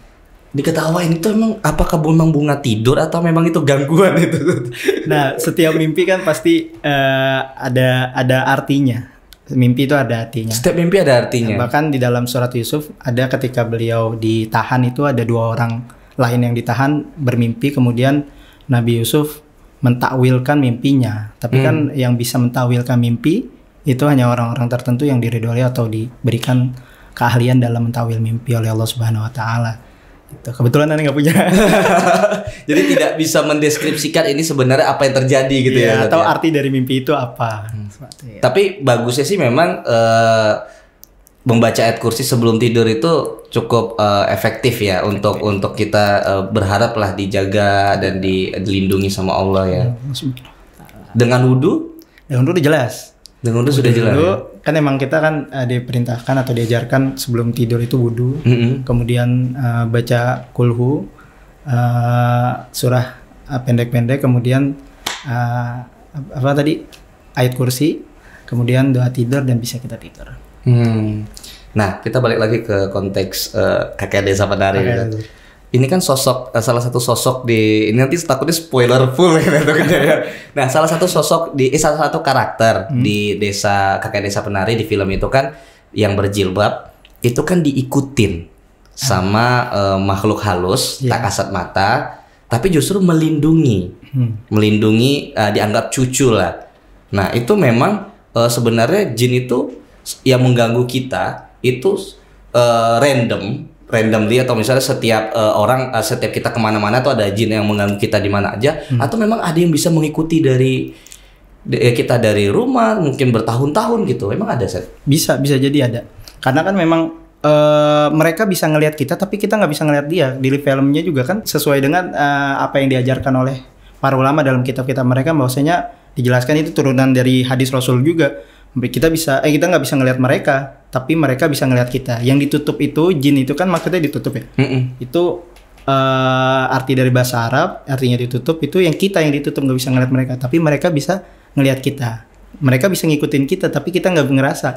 Diketawain itu emang apakah memang bunga tidur atau memang itu gangguan itu? nah, setiap mimpi kan pasti uh, ada ada artinya. Mimpi itu ada artinya. Setiap mimpi ada artinya. Nah, bahkan di dalam surat Yusuf ada ketika beliau ditahan itu ada dua orang lain yang ditahan bermimpi kemudian Nabi Yusuf mentakwilkan mimpinya. Tapi kan hmm. kan yang bisa mentakwilkan mimpi itu hanya orang-orang tertentu yang diridhoi atau diberikan keahlian dalam mentawil mimpi oleh Allah Subhanahu wa taala. Itu kebetulan Anda nggak punya. Jadi tidak bisa mendeskripsikan ini sebenarnya apa yang terjadi gitu ya. Iya, ya atau arti dari mimpi itu apa. Hmm. Ya. Tapi bagusnya sih memang uh, membaca ayat kursi sebelum tidur itu cukup uh, efektif ya untuk untuk kita uh, eh, berharaplah dijaga dan dilindungi sama Allah ya. Hmm, Dengan wudhu? Dengan wudhu jelas dengan wudhu sudah jelas ya? kan emang kita kan uh, diperintahkan atau diajarkan sebelum tidur itu wudhu mm -hmm. kemudian uh, baca kulhu uh, surah pendek-pendek kemudian uh, apa tadi ayat kursi kemudian doa tidur dan bisa kita tidur hmm. nah kita balik lagi ke konteks uh, kakek desa penari okay ini kan sosok eh, salah satu sosok di ini nanti takutnya spoiler full ya, kan ya Nah, salah satu sosok di eh, salah satu karakter hmm. di desa kakek desa penari di film itu kan yang berjilbab itu kan diikutin sama uh, makhluk halus yeah. tak kasat mata tapi justru melindungi hmm. melindungi uh, dianggap cucu lah. Nah, itu memang uh, sebenarnya jin itu yang mengganggu kita itu uh, random randomly atau misalnya setiap uh, orang uh, setiap kita kemana-mana tuh ada jin yang mengganggu kita di mana aja hmm. atau memang ada yang bisa mengikuti dari eh, kita dari rumah mungkin bertahun-tahun gitu emang ada set bisa bisa jadi ada karena kan memang uh, mereka bisa ngelihat kita tapi kita nggak bisa ngelihat dia di filmnya juga kan sesuai dengan uh, apa yang diajarkan oleh para ulama dalam kitab-kitab mereka bahwasanya dijelaskan itu turunan dari hadis rasul juga kita bisa eh kita nggak bisa ngelihat mereka tapi mereka bisa ngelihat kita yang ditutup itu jin itu kan maksudnya ditutup ya mm -mm. itu uh, arti dari bahasa Arab artinya ditutup itu yang kita yang ditutup nggak bisa ngelihat mereka tapi mereka bisa ngelihat kita mereka bisa ngikutin kita tapi kita nggak ngerasa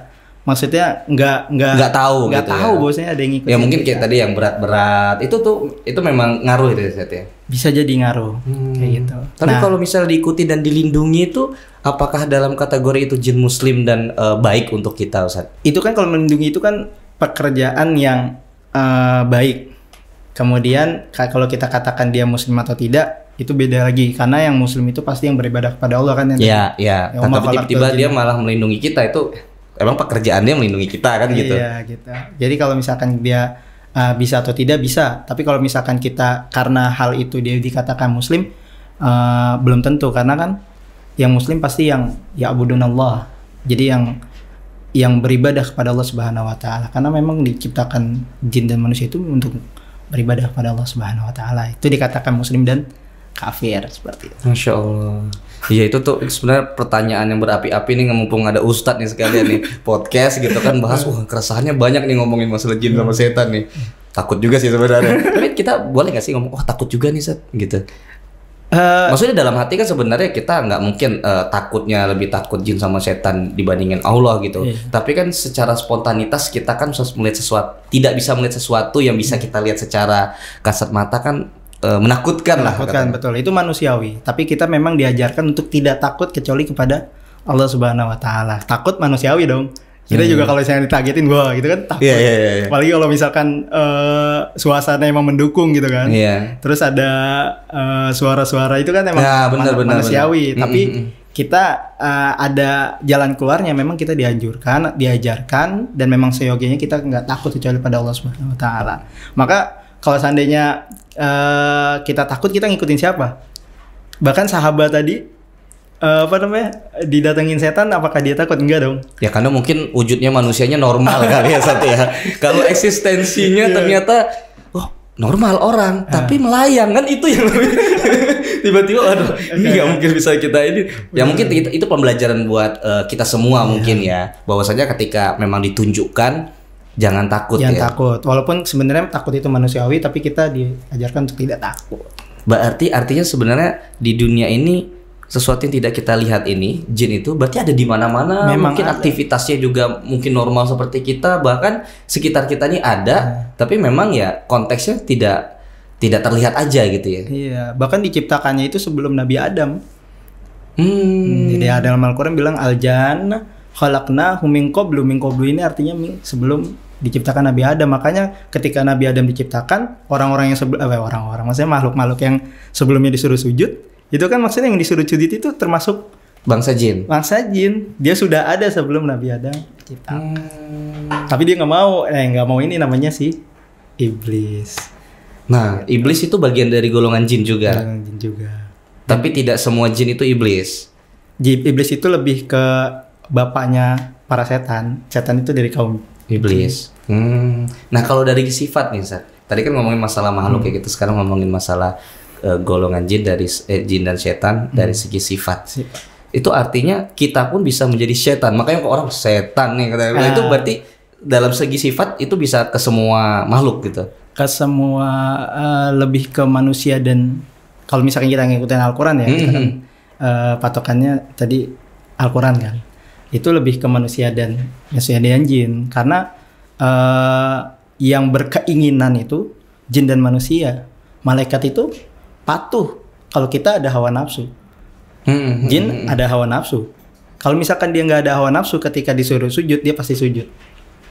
maksudnya nggak nggak nggak tahu nggak gitu ya. tahu ya. bosnya ada yang ikut ya mungkin kayak tadi yang berat-berat itu tuh itu memang ngaruh ya itu ya bisa jadi ngaruh hmm. kayak gitu tapi nah, kalau misal diikuti dan dilindungi itu apakah dalam kategori itu jin muslim dan uh, baik untuk kita Ustaz? itu kan kalau melindungi itu kan pekerjaan yang uh, baik kemudian kalau kita katakan dia muslim atau tidak itu beda lagi karena yang muslim itu pasti yang beribadah kepada Allah kan ya ya, ya. tapi tiba-tiba dia malah melindungi kita itu emang pekerjaannya melindungi kita kan gitu. Iya gitu. Jadi kalau misalkan dia uh, bisa atau tidak bisa, tapi kalau misalkan kita karena hal itu dia dikatakan muslim uh, belum tentu karena kan yang muslim pasti yang ya abudunallah. Jadi yang yang beribadah kepada Allah Subhanahu wa taala karena memang diciptakan jin dan manusia itu untuk beribadah kepada Allah Subhanahu wa taala. Itu dikatakan muslim dan kafir seperti itu. Masya Allah. Iya itu tuh sebenarnya pertanyaan yang berapi-api nih mumpung ada ustadz nih sekalian nih podcast gitu kan bahas wah keresahannya banyak nih ngomongin masalah jin sama setan nih takut juga sih sebenarnya tapi kita boleh nggak sih ngomong wah oh, takut juga nih set gitu Uh, Maksudnya dalam hati kan sebenarnya kita nggak mungkin uh, takutnya lebih takut jin sama setan dibandingin Allah gitu. Iya. Tapi kan secara spontanitas kita kan melihat sesuatu, tidak bisa melihat sesuatu yang bisa hmm. kita lihat secara kasat mata kan Eh, menakutkan, lah. Menakutkan betul. Itu manusiawi. Tapi kita memang diajarkan untuk tidak takut kecuali kepada Allah Subhanahu Wa Taala. Takut manusiawi dong. Kita hmm. juga kalau misalnya ditargetin gua gitu kan takut. Yeah, yeah, yeah, yeah. Apalagi kalau misalkan uh, suasana emang mendukung gitu kan. Yeah. Terus ada suara eh, suara-suara itu kan emang ya, bener, man- manusiawi, bener. Hmm, tapi mm-hmm. kita uh, ada jalan keluarnya memang kita dianjurkan, diajarkan dan memang seyogianya kita nggak takut kecuali pada Allah Subhanahu wa taala. Maka kalau seandainya uh, kita takut kita ngikutin siapa. Bahkan sahabat tadi uh, apa namanya didatengin setan apakah dia takut enggak dong ya karena mungkin wujudnya manusianya normal kali ya satu ya kalau eksistensinya yeah. ternyata oh normal orang uh. tapi melayang kan itu yang tiba-tiba aduh ini nggak mungkin bisa kita ini ya mungkin itu, itu pembelajaran buat uh, kita semua yeah. mungkin ya bahwasanya ketika memang ditunjukkan jangan takut jangan ya. takut walaupun sebenarnya takut itu manusiawi tapi kita diajarkan untuk tidak takut berarti artinya sebenarnya di dunia ini sesuatu yang tidak kita lihat ini jin itu berarti ada di mana-mana mungkin ada. aktivitasnya juga mungkin normal seperti kita bahkan sekitar kita ini ada iya. tapi memang ya konteksnya tidak tidak terlihat aja gitu ya iya bahkan diciptakannya itu sebelum Nabi Adam hmm. hmm jadi ada Al-Quran bilang aljan khalaqna huming belum min ini artinya sebelum diciptakan Nabi Adam. Makanya ketika Nabi Adam diciptakan, orang-orang yang sebelum eh, orang-orang maksudnya makhluk-makhluk yang sebelumnya disuruh sujud, itu kan maksudnya yang disuruh sujud itu termasuk bangsa jin. Bangsa jin. Dia sudah ada sebelum Nabi Adam diciptakan. Hmm. Tapi dia nggak mau eh nggak mau ini namanya si iblis. Nah, iblis itu bagian dari golongan jin juga. Golongan jin juga. Tapi tidak semua jin itu iblis. Iblis itu lebih ke bapaknya para setan. Setan itu dari kaum iblis. Iya, hmm. Nah kalau dari sifat nih Sat, tadi kan ngomongin masalah makhluk hmm. kayak gitu, sekarang ngomongin masalah uh, golongan jin dari eh, jin dan setan hmm. dari segi sifat. sifat. Itu artinya kita pun bisa menjadi setan. Makanya kok orang setan nih katanya. Nah, itu ah. berarti dalam segi sifat itu bisa ke semua makhluk gitu. Ke semua uh, lebih ke manusia dan kalau misalkan kita ngikutin Al-Qur'an ya, -hmm. kita kan uh, eh, patokannya tadi Al-Qur'an kan itu lebih ke manusia dan manusia dan jin karena uh, yang berkeinginan itu jin dan manusia malaikat itu patuh kalau kita ada hawa nafsu hmm, hmm, hmm, jin ada hawa nafsu kalau misalkan dia nggak ada hawa nafsu ketika disuruh sujud dia pasti sujud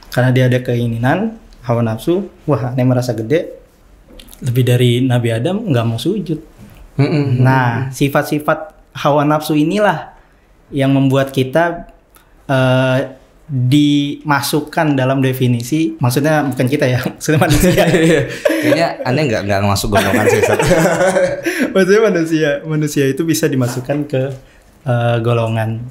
karena dia ada keinginan hawa nafsu wah ini merasa gede lebih dari Nabi Adam nggak mau sujud nah sifat-sifat hawa nafsu inilah yang membuat kita Eh, dimasukkan dalam definisi maksudnya bukan kita ya maksudnya manusia iya. kayaknya aneh nggak nggak masuk golongan sih maksudnya manusia manusia itu bisa dimasukkan ke uh, golongan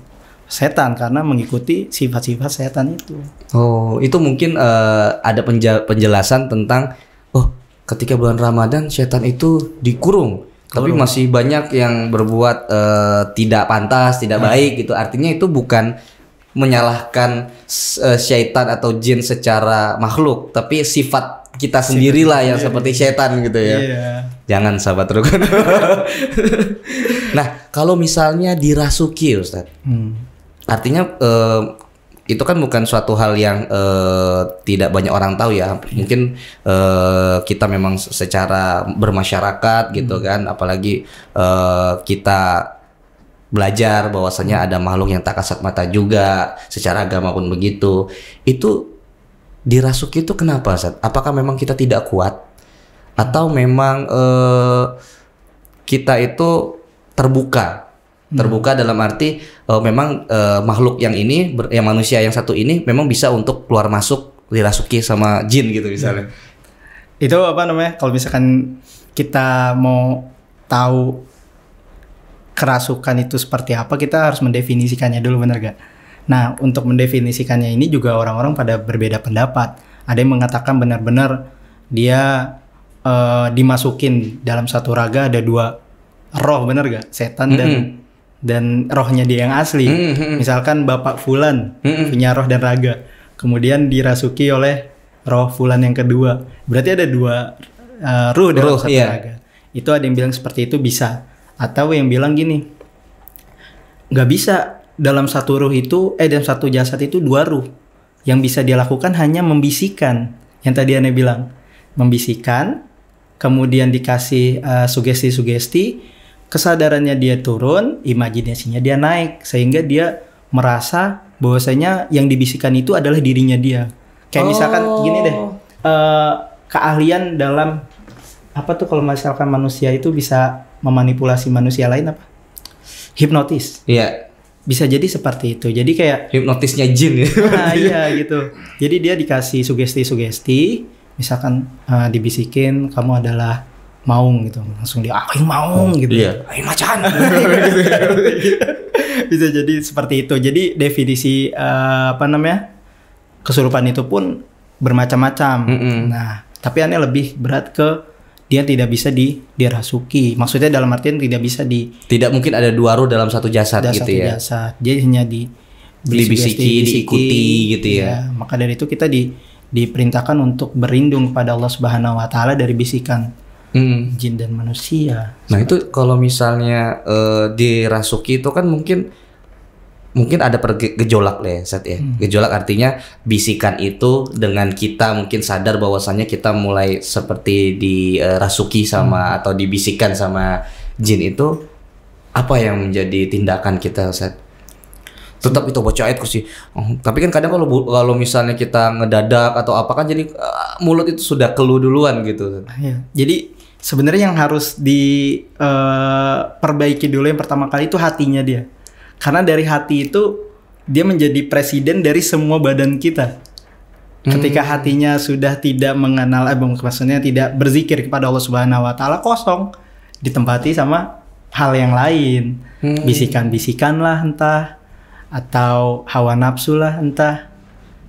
setan karena mengikuti sifat-sifat setan itu oh itu mungkin uh, ada penjelasan tentang oh ketika bulan ramadan setan itu dikurung tapi Kurung. masih banyak yang berbuat uh, tidak pantas tidak nah. baik gitu artinya itu bukan menyalahkan uh, syaitan atau jin secara makhluk, tapi sifat kita sendirilah yang seperti syaitan gitu ya. Iya. Jangan sahabat rukun. nah, kalau misalnya dirasuki Ustaz. Hmm. Artinya uh, itu kan bukan suatu hal yang uh, tidak banyak orang tahu ya. Iya. Mungkin uh, kita memang secara bermasyarakat gitu hmm. kan, apalagi kita belajar bahwasanya hmm. ada makhluk yang tak kasat mata juga secara agama pun begitu itu dirasuki itu kenapa Sat? apakah memang kita tidak kuat atau memang eh, kita itu terbuka hmm. terbuka hmm. dalam arti eh, memang eh, makhluk yang ini yang manusia yang satu ini memang bisa untuk keluar masuk dirasuki sama jin gitu misalnya hmm. itu apa namanya kalau misalkan kita mau tahu kerasukan itu seperti apa kita harus mendefinisikannya dulu bener gak? Nah untuk mendefinisikannya ini juga orang-orang pada berbeda pendapat. Ada yang mengatakan benar-benar dia uh, dimasukin dalam satu raga ada dua roh bener gak? Setan mm -hmm. dan dan rohnya dia yang asli. Mm -hmm. Misalkan Bapak Fulan mm -hmm. punya roh dan raga, kemudian dirasuki oleh roh Fulan yang kedua. Berarti ada dua uh, ruh dalam roh, satu iya. raga. Itu ada yang bilang seperti itu bisa atau yang bilang gini, nggak bisa dalam satu ruh itu, eh dalam satu jasad itu dua ruh. Yang bisa dia lakukan hanya membisikan Yang tadi Anda bilang, membisikan kemudian dikasih sugesti eh, sugesti-sugesti, kesadarannya dia turun, imajinasinya dia naik, sehingga dia merasa bahwasanya yang dibisikan itu adalah dirinya dia. Kayak oh. misalkan gini deh, uh, keahlian dalam apa tuh kalau misalkan manusia itu bisa memanipulasi manusia lain apa? Hipnotis. Iya. Bisa jadi seperti itu. Jadi kayak hipnotisnya jin ya. Nah, iya gitu. Jadi dia dikasih sugesti-sugesti, misalkan uh, dibisikin kamu adalah maung gitu. Langsung dia yang ah, maung hmm, gitu. Iya. Aing ah, macan. Gitu ya. Bisa jadi seperti itu. Jadi definisi uh, apa namanya? kesurupan itu pun bermacam-macam. Mm -mm. Nah, tapi aneh lebih berat ke dia tidak bisa di dirasuki. Maksudnya dalam artian tidak bisa di tidak mungkin ada dua roh dalam satu jasad gitu satu ya. jasad. Jadi hanya di dibisiki, diikuti gitu ya. ya. Maka dari itu kita di diperintahkan untuk berlindung pada Allah Subhanahu wa taala dari bisikan hmm. jin dan manusia. Nah, itu kalau misalnya uh, dirasuki itu kan mungkin mungkin ada gejolak deh set ya. Hmm. Gejolak artinya bisikan itu dengan kita mungkin sadar bahwasannya kita mulai seperti dirasuki eh, sama hmm. atau dibisikan sama jin itu apa yang menjadi tindakan kita set? Tetap itu baca ayat kursi. Oh, tapi kan kadang kalau kalau misalnya kita ngedadak atau apa kan jadi uh, mulut itu sudah keluh duluan gitu. Ya. Jadi sebenarnya yang harus diperbaiki eh, uh, dulu yang pertama kali itu hatinya dia karena dari hati itu dia menjadi presiden dari semua badan kita. Ketika hmm. hatinya sudah tidak mengenal eh maksudnya tidak berzikir kepada Allah Subhanahu wa taala kosong ditempati sama hal yang lain. Hmm. Bisikan-bisikan lah entah atau hawa nafsu lah entah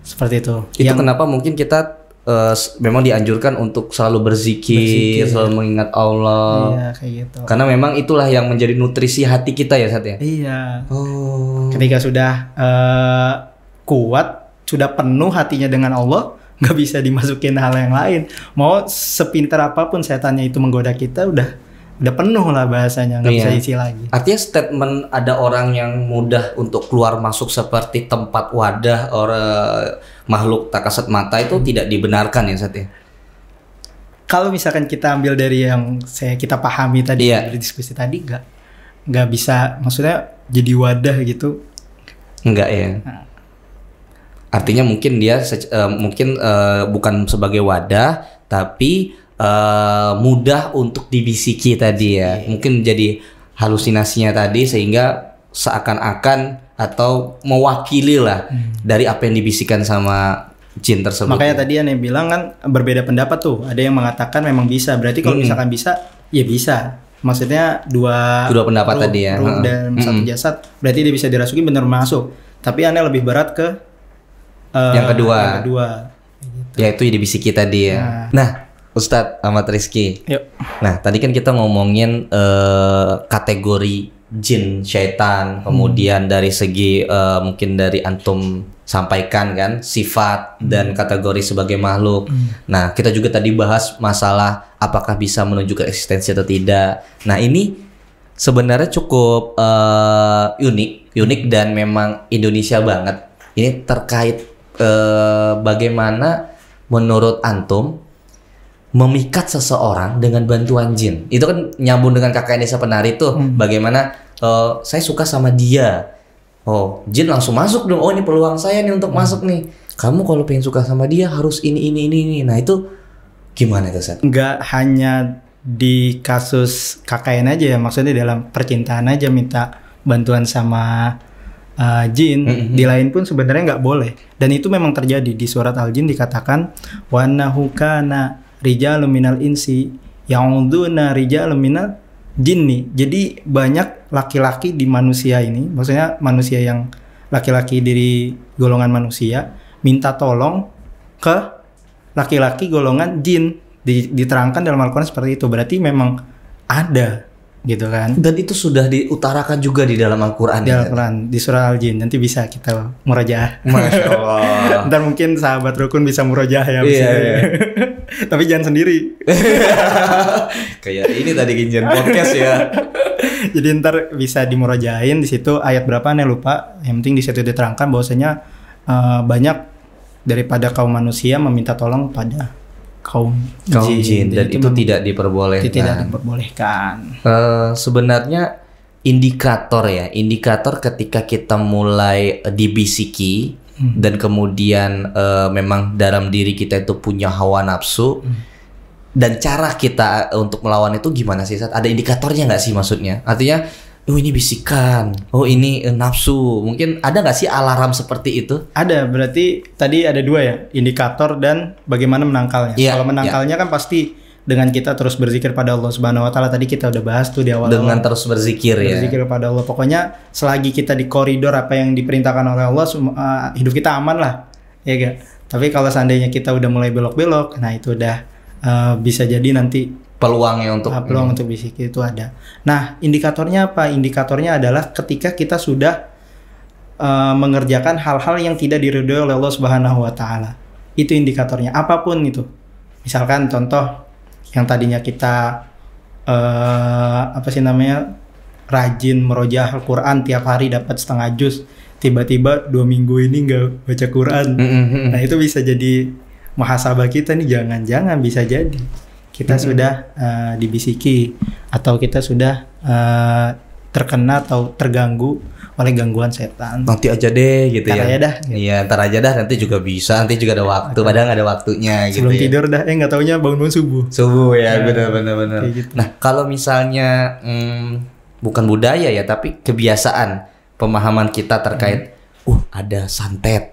seperti itu. Itu yang, kenapa mungkin kita uh, memang dianjurkan untuk selalu berzikir, berzikir ya. selalu mengingat Allah. Iya, kayak gitu. Karena memang itulah yang menjadi nutrisi hati kita ya, saatnya. ya. Iya. Oh. Ketika sudah uh, kuat, sudah penuh hatinya dengan Allah, nggak bisa dimasukin hal yang lain. Mau sepintar apapun setannya itu menggoda kita, udah udah penuh lah bahasanya nggak iya. bisa isi lagi. Artinya statement ada orang yang mudah untuk keluar masuk seperti tempat wadah orang eh, makhluk tak kasat mata itu hmm. tidak dibenarkan ya Satya? Kalau misalkan kita ambil dari yang saya kita pahami tadi iya. dari diskusi tadi nggak nggak bisa maksudnya jadi wadah gitu. nggak ya. Nah. Artinya mungkin dia uh, mungkin uh, bukan sebagai wadah tapi uh, mudah untuk dibisiki tadi ya. Iya. Mungkin jadi halusinasinya tadi sehingga seakan-akan atau mewakili lah hmm. dari apa yang dibisikkan sama jin tersebut. Makanya ya. tadi yang bilang kan berbeda pendapat tuh. Ada yang mengatakan memang bisa. Berarti kalau hmm. misalkan bisa, ya bisa. Maksudnya dua dua pendapat tadi ya. Ruh dan hmm. satu jasad. Berarti dia bisa dirasuki benar masuk. Tapi aneh lebih berat ke uh, yang kedua. Yang kedua. Gitu. Yaitu dibisiki tadi ya. Nah, nah Ustadz Ahmad Rizky. Yuk. Nah, tadi kan kita ngomongin uh, kategori jin, syaitan, hmm. kemudian hmm. dari segi uh, mungkin dari antum sampaikan kan sifat hmm. dan kategori sebagai makhluk. Hmm. Nah, kita juga tadi bahas masalah apakah bisa menunjukkan eksistensi atau tidak. Nah, ini sebenarnya cukup uh, unik, unik dan memang Indonesia banget. Ini terkait uh, bagaimana menurut antum memikat seseorang dengan bantuan jin. Itu kan nyambung dengan kakak Indonesia penari tuh. Hmm. Bagaimana uh, saya suka sama dia. Oh, jin langsung masuk dong. Oh, ini peluang saya nih untuk hmm. masuk nih. Kamu kalau pengen suka sama dia harus ini ini ini ini. Nah, itu gimana itu, Seth? Enggak hanya di kasus KKN aja ya, maksudnya dalam percintaan aja minta bantuan sama uh, jin mm -hmm. di lain pun sebenarnya nggak boleh dan itu memang terjadi di surat al jin dikatakan wanahuka na yang minal insi rija rijalun minal jinni. Jadi banyak laki-laki di manusia ini, maksudnya manusia yang laki-laki dari golongan manusia minta tolong ke laki-laki golongan jin. diterangkan dalam Al-Qur'an seperti itu. Berarti memang ada gitu kan. Dan itu sudah diutarakan juga di dalam Al-Qur'an. Di ya? al di surah Al-Jin. Nanti bisa kita murajaah. Masya Allah. Ntar mungkin sahabat rukun bisa murajaah ya. Iya, iya. Tapi jangan sendiri. Kayak ini tadi Kinjen podcast ya. Jadi ntar bisa dimurajain di situ ayat berapa nih lupa. Yang penting di situ diterangkan bahwasanya uh, banyak daripada kaum manusia meminta tolong pada kaum kaum jin, jin. dan itu, itu tidak diperbolehkan. Tidak diperbolehkan. Uh, sebenarnya indikator ya, indikator ketika kita mulai dibisiki Hmm. dan kemudian uh, memang dalam diri kita itu punya hawa nafsu hmm. dan cara kita eh, untuk melawan itu gimana sih saat ada indikatornya nggak sih maksudnya artinya oh ini bisikan, oh ini uh, nafsu. Mungkin ada nggak sih alarm seperti itu? Ada, berarti tadi ada dua ya, indikator dan bagaimana menangkalnya. Yeah, Kalau menangkalnya yeah. kan pasti dengan kita terus berzikir pada Allah Subhanahu wa taala tadi kita udah bahas tuh di awal dengan awal. terus berzikir ya berzikir pada Allah pokoknya selagi kita di koridor apa yang diperintahkan oleh Allah uh, hidup kita aman lah ya gak tapi kalau seandainya kita udah mulai belok-belok nah itu udah uh, bisa jadi nanti peluangnya untuk uh, peluang hmm. untuk berzikir itu ada nah indikatornya apa indikatornya adalah ketika kita sudah uh, mengerjakan hal-hal yang tidak diridhoi oleh Allah Subhanahu wa taala itu indikatornya apapun itu misalkan contoh yang tadinya kita uh, apa sih namanya rajin merojah Al-Quran tiap hari dapat setengah juz tiba-tiba dua minggu ini nggak baca Quran nah itu bisa jadi mahasabah kita nih jangan-jangan bisa jadi kita mm -hmm. sudah uh, dibisiki atau kita sudah uh, terkena atau terganggu oleh gangguan setan. Nanti aja deh gitu ntar ya. Aja dah. Gitu. Iya, ntar aja dah nanti juga bisa, nanti juga ada waktu, Akan. padahal gak ada waktunya Sebelum gitu. Sebelum ya. tidur ya. dah, eh nggak taunya bangun-bangun subuh. Subuh ya, ya benar benar benar. Gitu. Nah, kalau misalnya hmm, bukan budaya ya, tapi kebiasaan pemahaman kita terkait hmm. uh ada santet.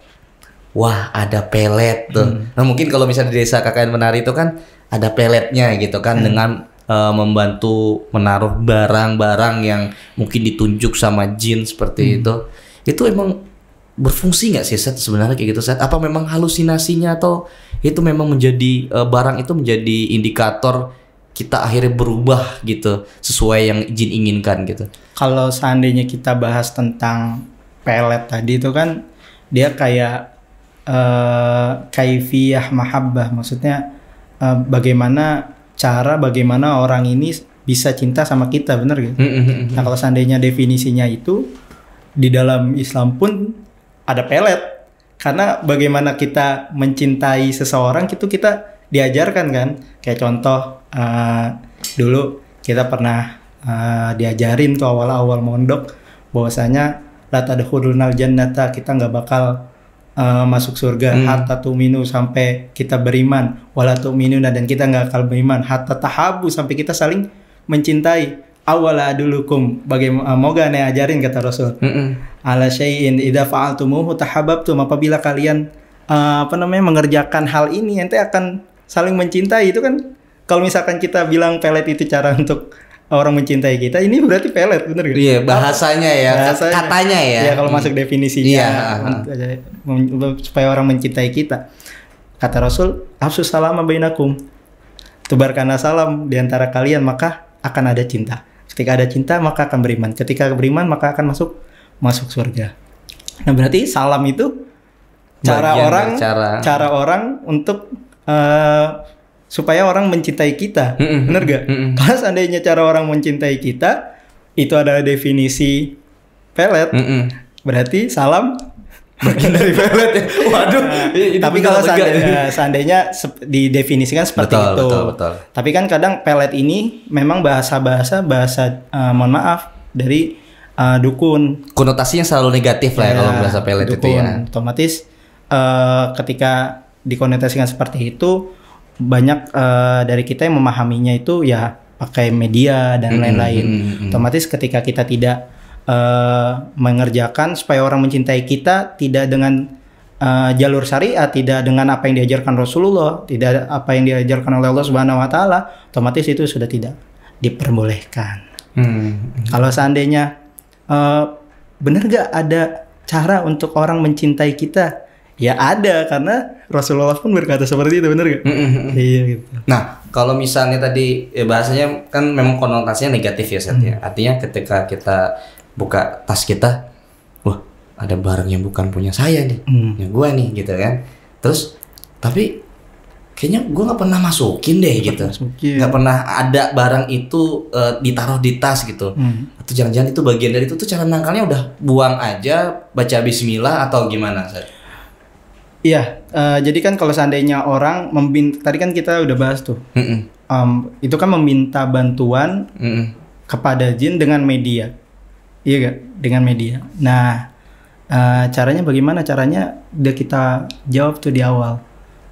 Wah, ada pelet tuh. Hmm. Nah, mungkin kalau misalnya di desa KKN Menari itu kan ada peletnya gitu kan hmm. dengan Eh, membantu menaruh barang-barang yang mungkin ditunjuk sama jin seperti hmm. itu itu emang berfungsi nggak sih set sebenarnya kayak gitu set apa memang halusinasinya atau itu memang menjadi uh, barang itu menjadi indikator kita akhirnya berubah gitu sesuai yang jin inginkan gitu kalau seandainya kita bahas tentang pelet tadi itu kan dia kayak uh, kaifiyah mahabbah maksudnya uh, bagaimana cara bagaimana orang ini bisa cinta sama kita bener gitu. Mm -hmm. Nah kalau seandainya definisinya itu di dalam Islam pun ada pelet karena bagaimana kita mencintai seseorang itu kita diajarkan kan kayak contoh uh, dulu kita pernah uh, diajarin tuh awal-awal mondok bahwasanya lata tadkhulunal jannata kita nggak bakal uh, masuk surga hmm. hatta tuminu sampai kita beriman wala tuminuna dan kita nggak akan beriman hatta tahabu sampai kita saling mencintai awala adulukum bagaimana uh, eh, moga nih ajarin kata Rasul mm -mm. ala syai'in idza fa'altumuhu tahabbtum apabila kalian uh, apa namanya mengerjakan hal ini ente akan saling mencintai itu kan kalau misalkan kita bilang pelet itu cara untuk orang mencintai kita ini berarti pelet bener gak? Iya bahasanya ya bahasanya, katanya ya. Iya kalau hmm. masuk definisinya iya, supaya orang mencintai kita kata Rasul absus salam bainakum tebarkanlah salam diantara kalian maka akan ada cinta ketika ada cinta maka akan beriman ketika beriman maka akan masuk masuk surga nah berarti salam itu cara Bagian orang cara cara orang untuk uh, supaya orang mencintai kita. Mm -mm. Bener gak? Mm -mm. Kalau seandainya cara orang mencintai kita itu adalah definisi pelet, mm -mm. berarti salam bagian dari pelet Waduh. tapi kalau ya. eh, seandainya, seandainya didefinisikan seperti betul, itu. Betul, betul. Tapi kan kadang pelet ini memang bahasa-bahasa bahasa uh, mohon maaf dari uh, dukun. Konotasinya selalu negatif lah ya kalau iya, bahasa pelet dukun. itu ya. Otomatis uh, ketika dikonotasikan seperti itu banyak uh, dari kita yang memahaminya itu ya pakai media dan mm-hmm. lain-lain. Mm -hmm. Otomatis ketika kita tidak uh, mengerjakan supaya orang mencintai kita tidak dengan uh, jalur syariah, tidak dengan apa yang diajarkan Rasulullah, tidak apa yang diajarkan oleh Allah Subhanahu wa taala, otomatis itu sudah tidak diperbolehkan. hmm. Kalau seandainya uh, benar gak ada cara untuk orang mencintai kita Ya ada karena Rasulullah pun berkata seperti itu benar gak? Iya gitu. Nah kalau misalnya tadi ya bahasanya kan memang konotasinya negatif ya Seth ya. Artinya ketika kita buka tas kita, wah ada barang yang bukan punya saya nih, mm. yang gue nih gitu kan. Terus tapi kayaknya gue nggak pernah masukin deh gak gitu nggak pernah ada barang itu uh, ditaruh di tas gitu hmm. atau jangan-jangan itu bagian dari itu tuh cara nangkalnya udah buang aja baca Bismillah atau gimana Seth? Iya, uh, jadi kan kalau seandainya orang meminta, tadi kan kita udah bahas tuh, mm Um, itu kan meminta bantuan mm -mm. kepada jin dengan media, iya gak? Dengan media. Nah, uh, caranya bagaimana? Caranya udah kita jawab tuh di awal,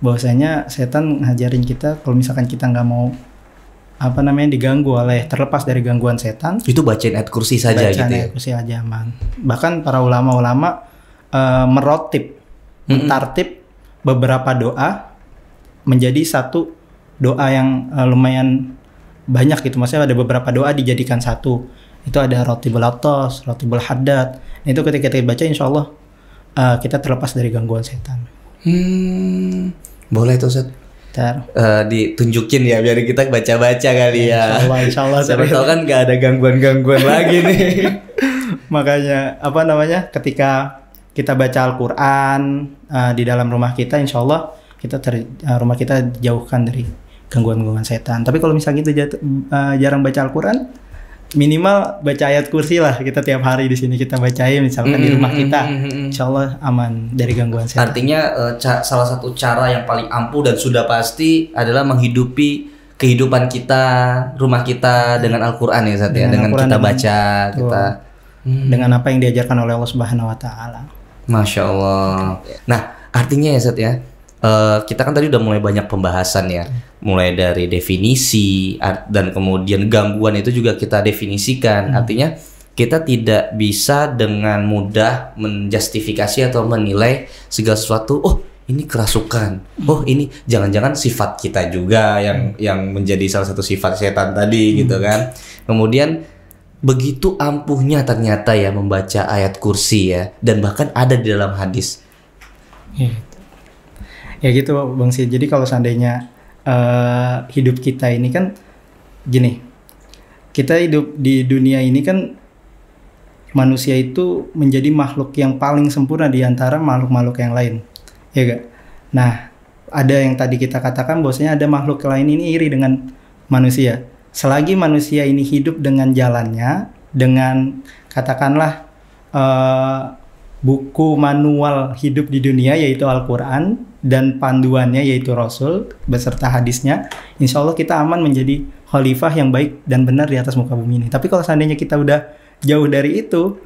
bahwasanya setan ngajarin kita kalau misalkan kita nggak mau apa namanya diganggu oleh terlepas dari gangguan setan itu bacain ayat kursi saja gitu. gitu ya? kursi aja man bahkan para ulama-ulama uh, merotip mentartib beberapa doa menjadi satu doa yang uh, lumayan banyak gitu maksudnya ada beberapa doa dijadikan satu itu ada roti belatos roti belhadat nah, itu ketika kita baca insya Allah uh, kita terlepas dari gangguan setan hmm, boleh tuh set Uh, eh, ditunjukin ya biar kita baca-baca kali ya. Insyaallah, Allah Siapa tahu kan gak ada gangguan-gangguan lagi nih. Makanya apa namanya? Ketika kita baca Al-Quran uh, di dalam rumah kita, insya Allah kita ter, uh, rumah kita jauhkan dari gangguan-gangguan setan. Tapi kalau misalnya kita jat, uh, jarang baca Al-Quran, minimal baca ayat kursi lah kita tiap hari di sini kita bacain misalkan mm di hmm, rumah hmm, kita, hmm, insya Allah aman dari gangguan setan. Artinya uh, salah satu cara yang paling ampuh dan sudah pasti adalah menghidupi kehidupan kita, rumah kita dengan Al-Quran ya ya, dengan, dengan kita baca, dengan, kita dengan apa yang diajarkan oleh Allah Subhanahu Wa Taala. Masya Allah. Nah, artinya ya Zat ya, uh, kita kan tadi udah mulai banyak pembahasan ya, mulai dari definisi dan kemudian gangguan itu juga kita definisikan. Hmm. Artinya kita tidak bisa dengan mudah menjustifikasi atau menilai segala sesuatu. Oh, ini kerasukan. Oh, ini jangan-jangan sifat kita juga yang hmm. yang menjadi salah satu sifat setan tadi gitu hmm. gitu kan. Kemudian begitu ampuhnya ternyata ya membaca ayat kursi ya dan bahkan ada di dalam hadis ya, ya gitu bang sih jadi kalau seandainya uh, hidup kita ini kan gini kita hidup di dunia ini kan manusia itu menjadi makhluk yang paling sempurna di antara makhluk-makhluk yang lain ya gak nah ada yang tadi kita katakan bahwasanya ada makhluk lain ini iri dengan manusia selagi manusia ini hidup dengan jalannya, dengan katakanlah uh, buku manual hidup di dunia yaitu Al-Quran dan panduannya yaitu Rasul beserta hadisnya, insya Allah kita aman menjadi khalifah yang baik dan benar di atas muka bumi ini. Tapi kalau seandainya kita udah jauh dari itu,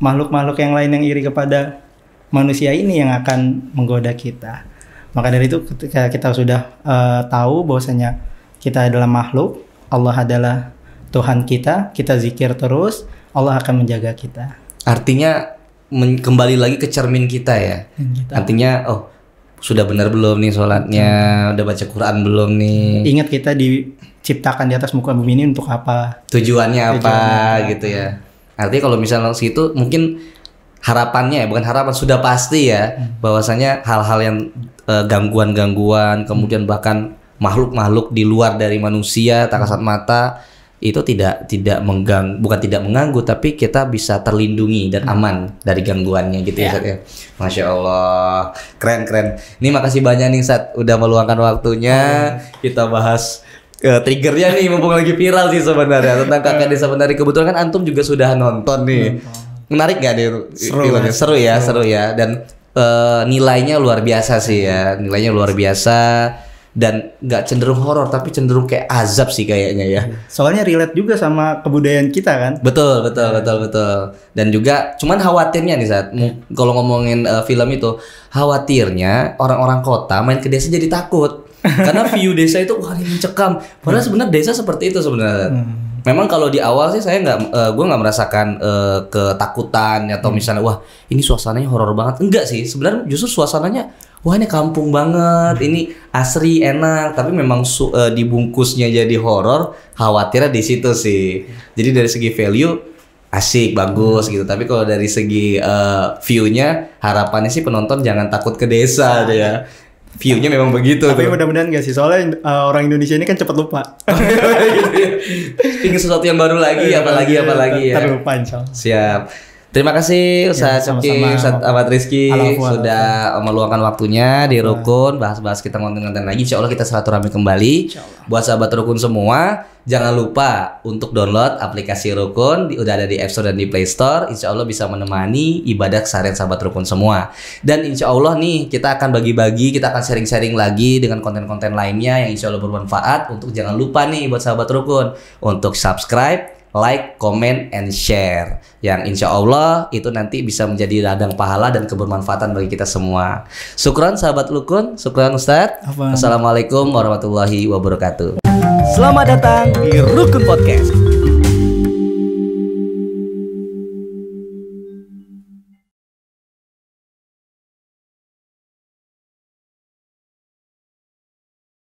makhluk-makhluk yang lain yang iri kepada manusia ini yang akan menggoda kita. Maka dari itu ketika kita sudah uh, tahu bahwasanya kita adalah makhluk, Allah adalah Tuhan kita, kita zikir terus, Allah akan menjaga kita. Artinya kembali lagi ke cermin kita ya. Kita. Artinya oh sudah benar belum nih sholatnya, udah baca Quran belum nih. Ingat kita diciptakan di atas muka bumi ini untuk apa? Tujuannya, apa, apa gitu ya. Artinya kalau misalnya situ mungkin harapannya ya bukan harapan sudah pasti ya hmm. bahwasanya hal-hal yang eh, gangguan-gangguan kemudian bahkan makhluk-makhluk di luar dari manusia tak kasat hmm. mata itu tidak tidak menggang bukan tidak mengganggu tapi kita bisa terlindungi dan hmm. aman dari gangguannya gitu ya ya. ya. Masya Allah keren keren. Ini makasih banyak nih saat udah meluangkan waktunya hmm. kita bahas uh, triggernya nih mumpung lagi viral sih sebenarnya tentang kakak desa penari kebetulan kan antum juga sudah nonton nih. Menarik gak nih seru, ya. Seru ya, seru, seru ya dan uh, nilainya luar biasa sih ya. Nilainya luar biasa dan nggak cenderung horor tapi cenderung kayak azab sih kayaknya ya. Iya. Soalnya relate juga sama kebudayaan kita kan. Betul, betul, iya. betul, betul. Dan juga cuman khawatirnya nih saat iya. kalau ngomongin uh, film itu, khawatirnya orang-orang kota main ke desa jadi takut. Karena view desa itu wah ini mencekam. Padahal sebenarnya desa seperti itu sebenarnya. Hmm memang kalau di awal sih saya nggak uh, eh, gue nggak merasakan uh, ketakutan atau hmm. misalnya wah ini suasananya horor banget enggak sih sebenarnya justru suasananya wah ini kampung banget hmm. ini asri enak tapi memang su uh, dibungkusnya jadi horor khawatirnya di situ sih jadi dari segi value asik bagus hmm. gitu tapi kalau dari segi uh, viewnya harapannya sih penonton jangan takut ke desa iya. gitu ya Viewnya memang begitu Tapi mudah-mudahan gak sih Soalnya uh, orang Indonesia ini kan cepat lupa Ingin sesuatu yang baru lagi iya, Apalagi iya, apalagi ya Tapi Siap Terima kasih ya, Ustaz ya, Coki, Ustaz Ahmad Rizky Alhamdulillah. sudah meluangkan waktunya di ya. Rukun bahas-bahas kita konten-konten lagi. Insya Allah kita silaturahmi kembali. Buat sahabat Rukun semua, jangan lupa untuk download aplikasi Rukun. Udah ada di App Store dan di Play Store. Insya Allah bisa menemani ibadah keseharian sahabat Rukun semua. Dan insya Allah nih kita akan bagi-bagi, kita akan sharing-sharing lagi dengan konten-konten lainnya yang insya Allah bermanfaat. Untuk jangan lupa nih buat sahabat Rukun untuk subscribe like, comment, and share. Yang insya Allah itu nanti bisa menjadi ladang pahala dan kebermanfaatan bagi kita semua. Syukuran sahabat lukun, syukuran Ustaz. Assalamualaikum warahmatullahi wabarakatuh. Selamat datang di Rukun Podcast.